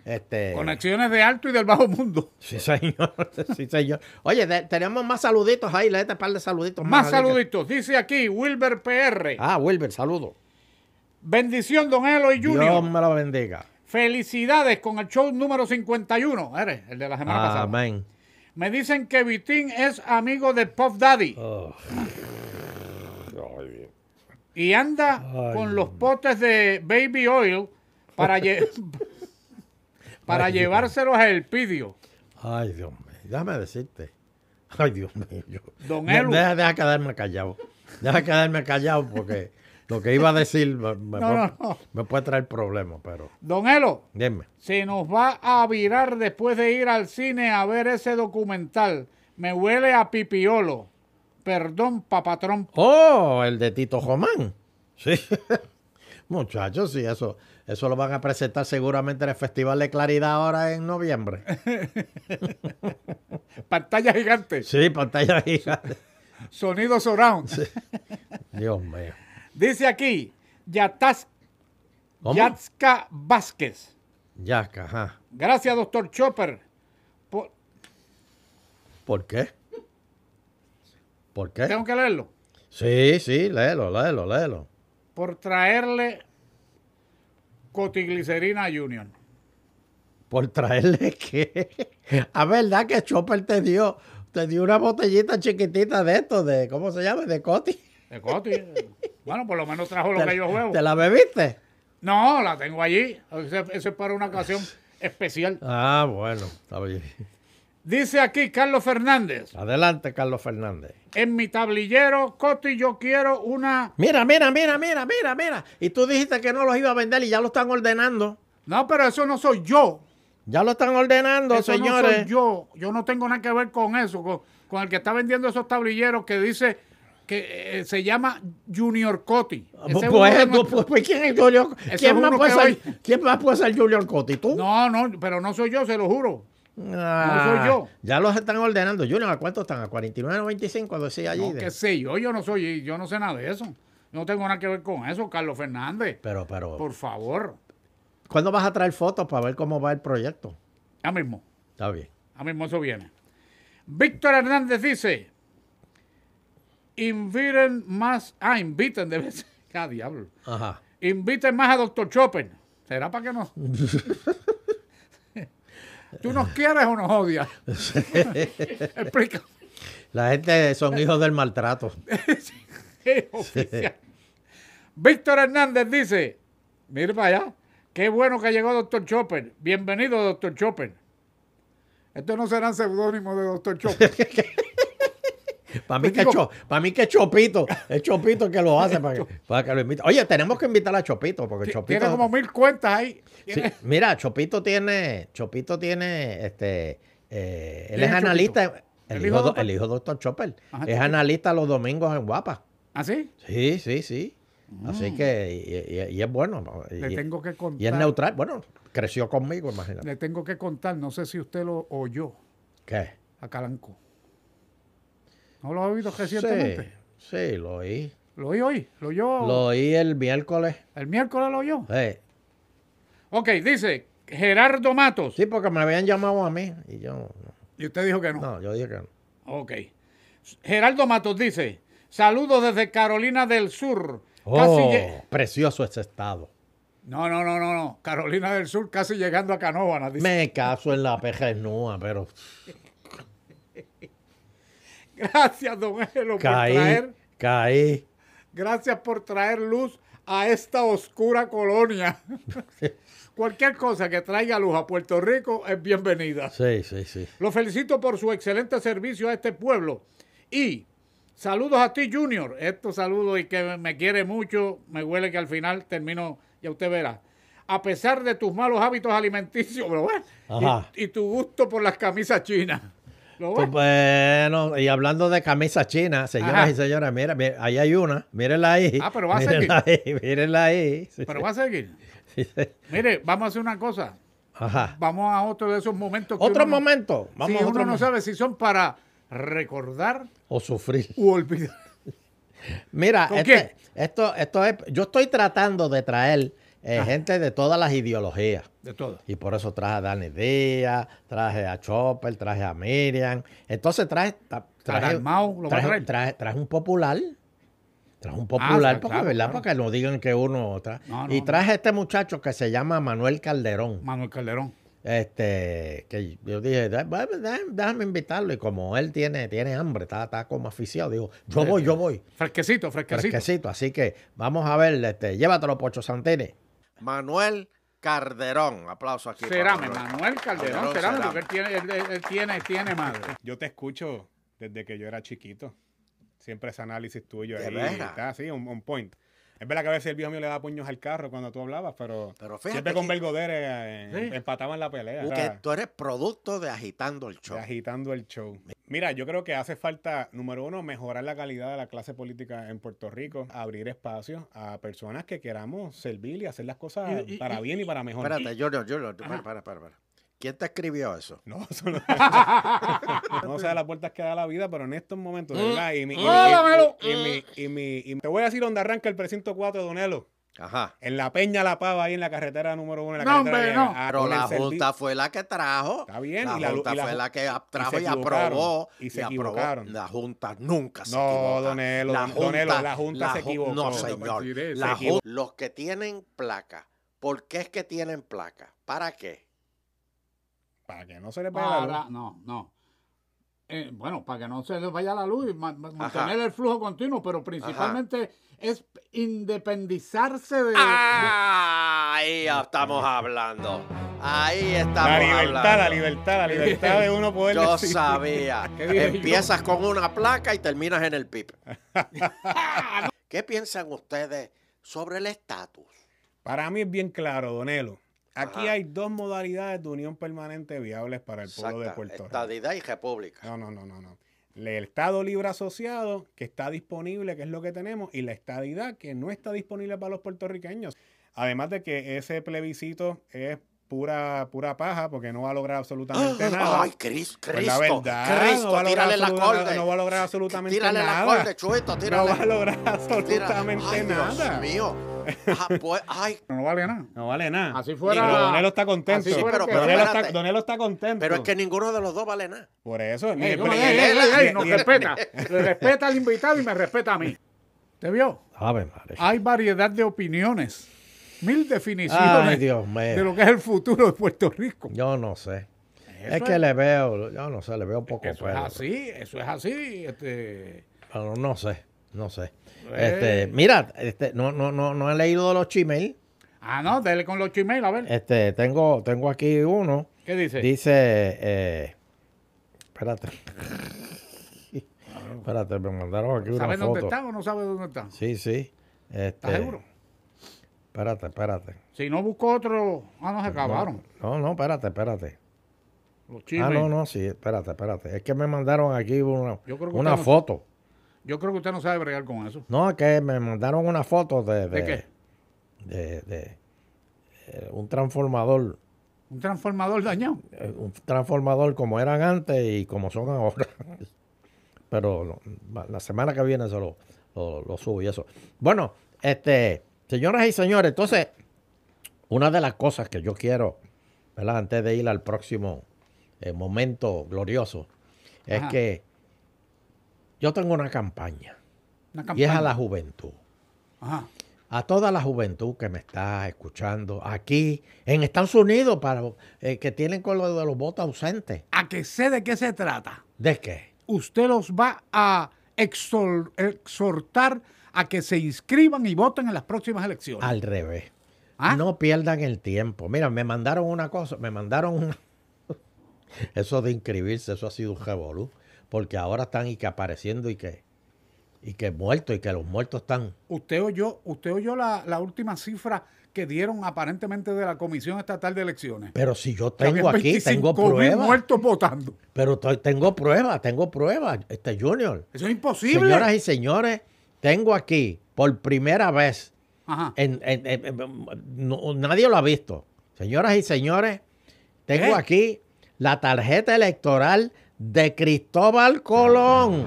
Speaker 3: este, Conexiones de alto y del bajo mundo. Sí, señor. Sí, señor. Oye, tenemos más saluditos ahí, le este par de saluditos. Más, saluditos.
Speaker 1: Dice aquí Wilber PR. Ah, Wilber, saludo. Bendición, don Eloy Junior. Dios
Speaker 3: me lo bendiga.
Speaker 1: Felicidades con el show número 51. Eres el de la semana pasada. Amén. Me dicen que Vitín es amigo de Pop Daddy. Oh. y anda con los potes de Baby Oil
Speaker 5: para, para
Speaker 3: llevárselos a Elpidio. Ay, Dios mío, déjame decirte. Ay, Dios mío. Don Elo. Deja, deja quedarme callado. Deja quedarme callado porque lo que iba a decir me, puede, traer problemas, pero...
Speaker 1: Don Elo,
Speaker 3: dime. se nos va
Speaker 1: a virar después de ir al cine a ver ese documental. Me huele a pipiolo. Perdón, papatrón.
Speaker 3: Oh, el de Tito Román. Sí. Muchachos, sí, eso. Eso lo van a presentar seguramente en el Festival de Claridad ahora en noviembre. pantalla gigante. Sí, pantalla gigante.
Speaker 1: Sonido surround. Dios mío. Dice aquí, Yatas,
Speaker 3: Yatska
Speaker 1: Vázquez.
Speaker 3: Yatska, ajá.
Speaker 1: Gracias, doctor Chopper. Por...
Speaker 3: ¿Por qué? ¿Por qué? Tengo que leerlo. Sí, sí, léelo, léelo, léelo.
Speaker 1: Por traerle Glicerina Junior.
Speaker 3: Por traerle qué? A ah, verdad que Chopper te dio, te dio una botellita chiquitita de esto, de, ¿cómo se llama? De Coti.
Speaker 1: De Coti. bueno, por lo menos trajo lo que yo juego. ¿Te la
Speaker 3: bebiste?
Speaker 1: No, la tengo allí. Eso, es para una ocasión especial.
Speaker 3: Ah, bueno, está bien.
Speaker 1: Dice aquí Carlos Fernández.
Speaker 3: Adelante, Carlos Fernández.
Speaker 1: En mi tablillero, Coti, yo quiero una. Mira, mira, mira, mira, mira, mira. Y
Speaker 3: tú dijiste que no los iba a vender y ya lo están ordenando. No, pero eso no soy yo. Ya lo están ordenando, eso No soy
Speaker 1: yo. Yo no tengo nada que ver con eso, con, el que está vendiendo esos tablilleros que dice que eh, se llama Junior Coti. Ah, pues, pues,
Speaker 3: pues, ¿quién es Junior Coti? ¿Quién, más puede ser, Junior Coti? No, no, pero no soy yo, se lo juro no soy ah, yo. Ya los están ordenando. Junior, ¿a cuánto están? ¿A 49 o 25? allí. No, que
Speaker 1: sé yo, yo no soy, yo no sé nada de eso. No tengo nada que ver con eso, Carlos Fernández. Pero, pero. Por favor.
Speaker 3: ¿Cuándo vas a traer fotos para ver cómo va el proyecto?
Speaker 1: Ya mismo. Está bien. Ya mismo eso viene. Víctor Hernández dice: inviten más. Ah, inviten, debe ser. Ah, diablo. Ajá. Inviten más a Doctor Chopin ¿Será para que no? ¿Tú nos quieres o nos odias? Explica.
Speaker 3: La gente son hijos del maltrato.
Speaker 1: Víctor Hernández dice, mira para allá, qué bueno que llegó Doctor Chopper. Bienvenido, Doctor Chopper.
Speaker 3: Estos no serán seudónimos de Doctor Chopper. Para pues mí, que mí que es Chopito. Es Chopito que lo hace para que, lo invite. Oye, tenemos que invitar a Chopito porque Chopito... Tiene como
Speaker 1: mil cuentas ahí.
Speaker 3: mira, Chopito tiene... Chopito tiene... este eh, Él es analista... El, hijo, el hijo doctor Dr. Chopper. es analista los domingos en Guapa. ¿Ah, sí? Sí, sí, sí. Así mm. que, y, es bueno. Y, tengo que contar. Y es neutral. Bueno, creció conmigo, imagínate.
Speaker 1: Le tengo que contar, no sé si usted lo oyó. ¿Qué? A ¿No lo has oído recientemente?
Speaker 3: Sí, sí, lo oí. ¿Lo oí hoy? ¿Lo oyó? Lo oí el miércoles. ¿El miércoles lo oyó? Sí.
Speaker 1: Ok, dice Gerardo Matos. Sí, porque me
Speaker 3: habían llamado a mí
Speaker 1: y yo... ¿Y usted dijo que no? No, yo dije que no. Ok. Gerardo Matos dice, saludos desde Carolina del Sur. Oh,
Speaker 3: precioso ese estado. No, no, no, no, no. Carolina del Sur casi llegando a Canóvanas. Me caso en la nua pero...
Speaker 4: Gracias,
Speaker 1: don Elo, por traer.
Speaker 3: Caí.
Speaker 1: Gracias por traer luz a esta oscura colonia. Cualquier cosa que traiga luz a Puerto Rico es bienvenida.
Speaker 3: Sí, sí, sí.
Speaker 1: Lo felicito por su excelente servicio a este pueblo. Y saludos a ti, Junior. Estos saludos y que me quiere mucho. Me huele que al final termino, ya usted verá. A pesar de tus malos hábitos alimenticios, bro, y tu gusto por las camisas chinas. Pues,
Speaker 3: bueno, y hablando de camisa china señoras y señores, mira, ahí hay una, mírenla ahí. Ah, pero va a seguir. Ahí, ahí. pero va a seguir. Mire, vamos a hacer una cosa. Ajá. Vamos a otro de
Speaker 1: esos momentos. Que ¿Otro momento? Vamos si otro uno no sabe si son para recordar
Speaker 3: o sufrir. O olvidar. Mira, este, esto, esto es, yo estoy tratando de traer eh, ah. Gente de todas las ideologías. De todas. Y por eso traje a Dani Díaz, traje a Chopper, traje a Miriam. Entonces traje. Traje, Mau, lo traje, traje, traje, un popular. Traje un ah, popular, porque, ¿verdad? Porque no digan que uno otra. y traje a este muchacho que se llama Manuel Calderón. Manuel Calderón. Este, que yo dije, déjame, invitarlo. Y como él tiene, tiene hambre, está, como aficiado, digo, yo eh, voy, yo voy. Fresquecito, fresquecito. Fresquecito, así que vamos a ver, este, llévatelo, Pocho Santini. Manuel Calderón. Aplauso aquí. Cerame, Manuel Calderón. Cerame, porque él
Speaker 4: tiene, él, tiene, tiene madre. Yo te escucho desde que yo era chiquito. Siempre ese análisis tuyo ahí. Está, sí, un point. Es verdad que a veces el viejo mío le da puños al carro cuando tú hablabas, pero, siempre con Belgodere eh, empataban la pelea. Porque tú eres producto de agitando el show. agitando el show. Mira, yo creo que hace falta, número uno, mejorar la calidad de la clase política en Puerto Rico, abrir espacios a personas que queramos servir y hacer las cosas para bien y para mejor. Espérate, yo
Speaker 3: yo para. para. ¿Quién te
Speaker 4: escribió eso? No, solo... no, no sé las puertas que da la vida, pero en estos momentos, de y y, y, te voy a decir dónde arranca el precinto 4 Donelo. Ajá. En la Peña La Pava, ahí en la carretera número uno. En la no, hombre, no. Pero la Junta fue la que trajo. Está bien. La, y la Junta fue la que trajo y, aprobó. Y se aprobaron.
Speaker 3: La Junta nunca
Speaker 5: se no, No, Donelo, la Junta, la junta se equivocó. No, señor.
Speaker 3: Los que tienen placa, ¿por qué es que tienen placa? ¿Para qué?
Speaker 1: para que no se le vaya la luz. No, no. bueno, para que no se les vaya la luz y mantener el flujo continuo, pero principalmente es independizarse de.
Speaker 3: ahí estamos hablando. Ahí estamos la libertad, La libertad, la libertad de uno poder. Yo sabía. Empiezas con una placa y terminas en el pip. ¿Qué piensan ustedes sobre el estatus?
Speaker 4: Para mí es bien claro, Donelo. Aquí hay dos modalidades de unión permanente viables para el pueblo de Puerto Rico.
Speaker 3: Estadidad y república.
Speaker 4: No, no, no, no, no. El Estado libre asociado, que está disponible, que es lo que tenemos, y la estadidad, que no está disponible para los puertorriqueños. Además de que ese plebiscito es pura, pura paja, porque no va a lograr absolutamente ah, nada. Ay, Cristo, pues la verdad, Cristo, no va a lograr tírale la corte. No va a lograr absolutamente nada. Tírale la corte, tírale. No va a lograr absolutamente ay, nada. Dios mío. Ah, pues, no vale nada. Así fuera. Donelo está contento. pero, es que ninguno
Speaker 3: de los dos vale nada. Por eso. nos respeta. respeta
Speaker 1: al invitado y me respeta a mí. ¿Te vio? Ah, pues, Hay variedad de opiniones.
Speaker 3: Mil definiciones Dios de lo que es el futuro de Puerto Rico. Yo no sé. es que le veo, yo no sé, le veo un poco Eso es
Speaker 1: así, eso es así. Este,
Speaker 3: pero no sé. No sé. Eh. Este, mira, este, no, no, no, no he leído de los chimes
Speaker 1: Ah, no, dele con los
Speaker 3: chimes a ver. Este, tengo, tengo aquí uno. ¿Qué dice? Dice, eh, espérate. espérate, me mandaron aquí una ¿Sabes dónde está o no sabes dónde está? Sí, sí. Este, ¿Estás seguro? Espérate, espérate.
Speaker 1: Si no busco otro, ah, no, se acabaron.
Speaker 3: No, no, espérate, espérate.
Speaker 1: Los ah, no, no,
Speaker 3: sí, espérate, espérate. Es que me mandaron aquí una, una foto.
Speaker 1: Yo creo que usted no sabe bregar con eso.
Speaker 3: No, es que me mandaron una foto de... ¿De, qué? De, eh, un transformador. ¿Un transformador dañado? Eh, un transformador como eran antes y como son ahora. Pero la semana que viene se lo, subo y eso. Bueno, este, señoras y señores, entonces, una de las cosas que yo quiero, ¿verdad? Antes de ir al próximo eh, momento glorioso, es que yo tengo una campaña, Y es a la juventud. A toda la juventud que me está escuchando aquí en Estados Unidos, para eh, que tienen con lo de los votos ausentes. A que sé de qué se trata. ¿De qué?
Speaker 1: Usted los va a
Speaker 3: exhortar a que se inscriban y voten en las próximas elecciones. Al revés. ¿Ah? No pierdan el tiempo. Mira, me mandaron una cosa, me mandaron Eso de inscribirse, eso ha sido un revolú porque ahora están y que apareciendo y que, y que muertos y que los muertos están.
Speaker 1: Usted oyó, usted la, la última cifra que dieron aparentemente de la Comisión Estatal de Elecciones.
Speaker 3: Pero si yo tengo aquí, tengo pruebas. muertos votando. Pero tengo pruebas, tengo pruebas, este Junior. Eso es imposible. Señoras y señores, tengo aquí por primera vez. Ajá. nadie lo ha visto. Señoras y señores, tengo aquí la tarjeta electoral de Cristóbal Colón.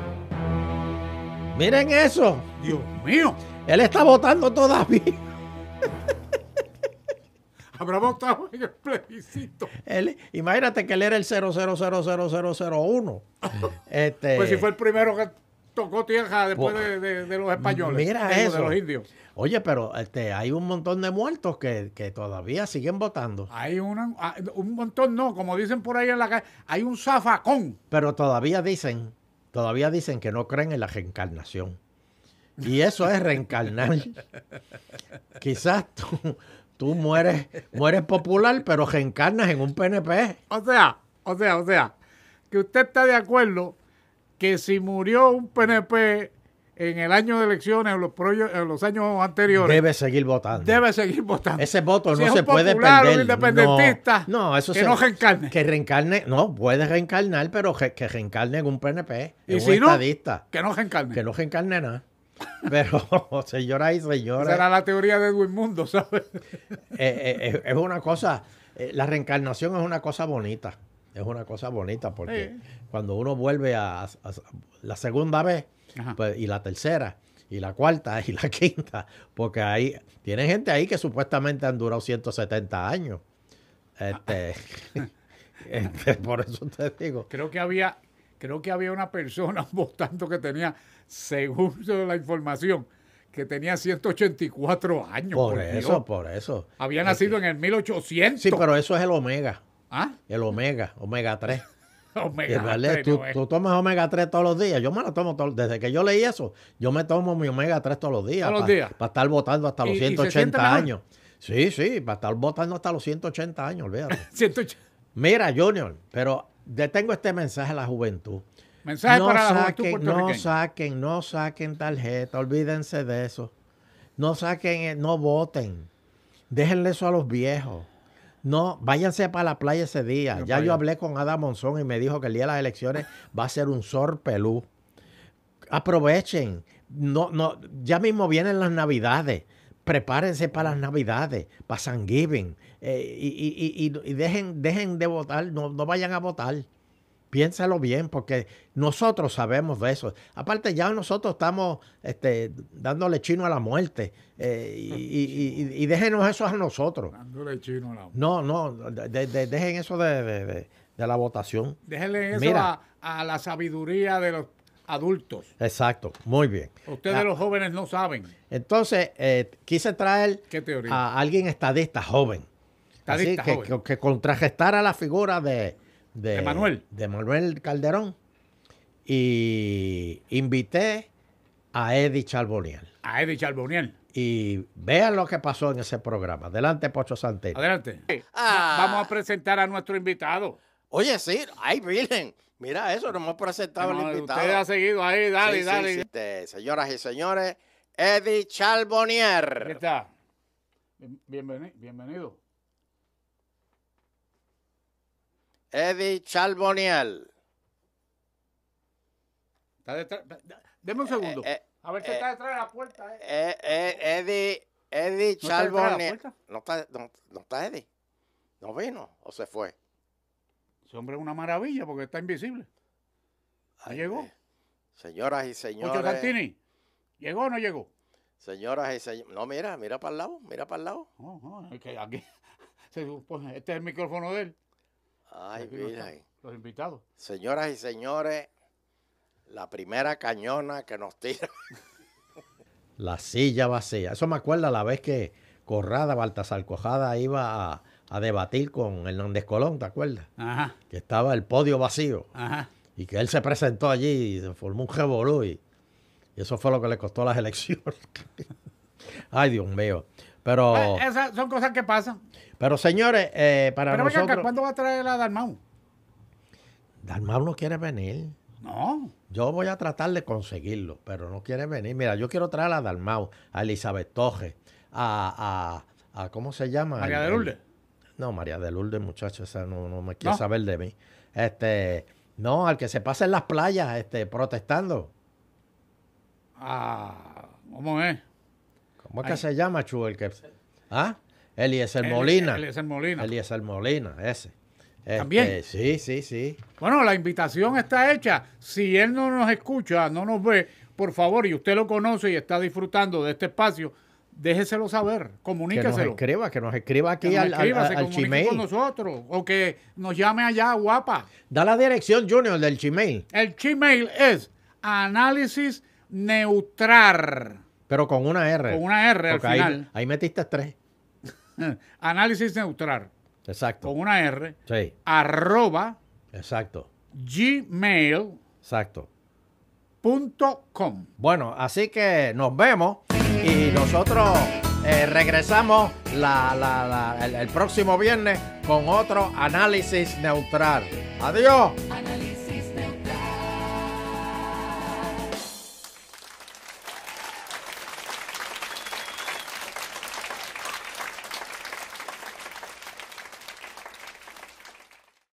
Speaker 3: Miren eso. Dios mío. Él está votando todavía. Habrá votado en el plebiscito. imagínate que él era el 000001. Este, pues si fue el primero que tocó
Speaker 1: tierra después de, los españoles. Mira eh, eso.
Speaker 3: Oye, pero este, hay un montón de muertos que, todavía siguen votando. Hay ah, un montón, no, como dicen por ahí en la calle, hay un zafacón. Pero todavía dicen, todavía dicen que no creen en la reencarnación. Y eso es reencarnar. Quizás tú, tú mueres, mueres popular, pero reencarnas en un PNP. O sea, o sea, o sea, que usted está de acuerdo que si murió un PNP
Speaker 1: en el año de elecciones, en los, los años anteriores. Debe
Speaker 3: seguir votando. Debe seguir votando. Ese voto no se puede perder. no, eso que no reencarne. Que reencarne, no, puede reencarnar, pero que reencarne en un PNP, ¿Y que no reencarne. Que no reencarne nada. Pero, señoras y señores. Será
Speaker 1: la teoría de Edwin Mundo,
Speaker 3: ¿sabes? Eh, eh, eh, es una cosa, la reencarnación es una cosa bonita. Es una cosa bonita porque cuando uno vuelve a, la segunda vez pues, y la tercera y la cuarta y la quinta, porque ahí tiene gente ahí que supuestamente han durado 170 años. Este, ah. este, por eso te digo. Creo que había, creo que había una persona votando que tenía,
Speaker 1: según la información, que tenía 184 años. Por, eso,
Speaker 3: por eso. Había nacido este, en el 1800. Sí, pero eso es el omega. ¿Ah? El omega, omega 3. Omega 3, tú, tomas omega 3 todos los días. Yo me lo tomo desde que yo leí eso. Yo me tomo mi omega 3 todos los días. Todos los días. Para estar votando hasta los 180 años. Sí, sí, para estar votando hasta los 180 años, Mira, Junior, pero detengo este mensaje a la juventud. Mensaje no para la saquen, juventud No saquen, no saquen tarjeta, olvídense de eso. No saquen, eh, no voten. Déjenle eso a los viejos. No, váyanse para la playa ese día. ya yo hablé con Adam Monzón y me dijo que el día de las elecciones va a ser un sor pelú. Aprovechen. No, no, ya mismo vienen las navidades. Prepárense para las navidades, para San Giving. Eh, y, dejen, dejen de votar, no, no vayan a votar. Piénsalo bien, porque nosotros sabemos de eso. Aparte, ya nosotros estamos este, dándole chino a la muerte. Eh, y, déjenos eso a nosotros.
Speaker 1: Dándole chino a la
Speaker 3: muerte. No, no, dejen eso de, la votación.
Speaker 1: Déjenle eso a, la sabiduría de los adultos.
Speaker 3: Exacto, muy bien. Ustedes ah.
Speaker 1: los jóvenes no saben.
Speaker 3: Entonces, eh, quise traer a alguien estadista joven. Estadista joven. Que, que, que, contrarrestara la figura de, de, Manuel. De Manuel Calderón. Y invité a Eddie Charboniel. A Eddie Charboniel. Y vean lo que pasó en ese programa. Adelante, Pocho Santé Adelante.
Speaker 1: Vamos a presentar a nuestro invitado.
Speaker 3: Oye, sí, ay, Virgen. Mira, eso, nos hemos presentado al invitado. Usted ha seguido ahí, dale, dale. Este, señoras y señores, Eddie Charbonier ¿Qué está? bienvenido. Eddie Charbonial. Está detrás. Deme un eh, segundo. Eh, a ver si está eh, detrás de la puerta. Eddie, Eddie ¿No está Está ¿No, está, no, no está Eddie. ¿No vino o se fue? Ese hombre es una maravilla porque está invisible. ¿Ah, llegó? señoras y señores. Cantini, ¿llegó o no llegó? Señoras y señores. No, mira, mira para el lado, mira para el lado. No,
Speaker 1: no, aquí. Este es el micrófono de él.
Speaker 3: Ay, mira. Los invitados. Señoras y señores, la primera cañona que nos tira. la silla vacía. Eso me acuerda la vez que Corrada Baltasar Cojada iba a, debatir con Hernández Colón, ¿te acuerdas? Ajá. Que estaba el podio vacío. Ajá. Y que él se presentó allí y se formó un revolú y, y eso fue lo que le costó las elecciones. Ay, Dios mío. Pero. Ah,
Speaker 1: esas son cosas que pasan.
Speaker 3: Pero señores, eh, para Pero ¿cuándo
Speaker 1: va a traer a Dalmau?
Speaker 3: Dalmau no quiere venir. No. Yo voy a tratar de conseguirlo, pero no quiere venir. Mira, yo quiero traer a Dalmau, a Elizabeth Toje, a, ¿Cómo se llama? María de Lourdes. No, María de Lourdes, muchacho, esa no, me quiere saber de mí. Este. No, al que se pasa en las playas este, protestando. Ah, ¿cómo es? ¿Cómo es que se llama, Chu? El que, ¿Ah? el Molina. Eliezer Molina. el Molina, ese. También. Este, sí, sí, sí.
Speaker 1: Bueno, la invitación está hecha. Si él no nos escucha, no nos ve, por favor, y usted lo conoce y está disfrutando de este espacio, déjeselo saber, comuníqueselo. Que nos
Speaker 3: escriba, que nos escriba aquí al, escriba, al, con
Speaker 1: nosotros o que nos llame allá, guapa.
Speaker 3: Da la dirección, Junior, del Gmail.
Speaker 1: El Gmail es análisis neutral
Speaker 3: pero con una R. Con una R al final. Ahí, metiste tres.
Speaker 1: Análisis neutral. Exacto. Con una R. Sí. Arroba.
Speaker 3: Exacto. Gmail. Exacto. Punto com. Bueno, así que nos vemos y nosotros eh, regresamos el, próximo viernes con otro análisis neutral. Adiós.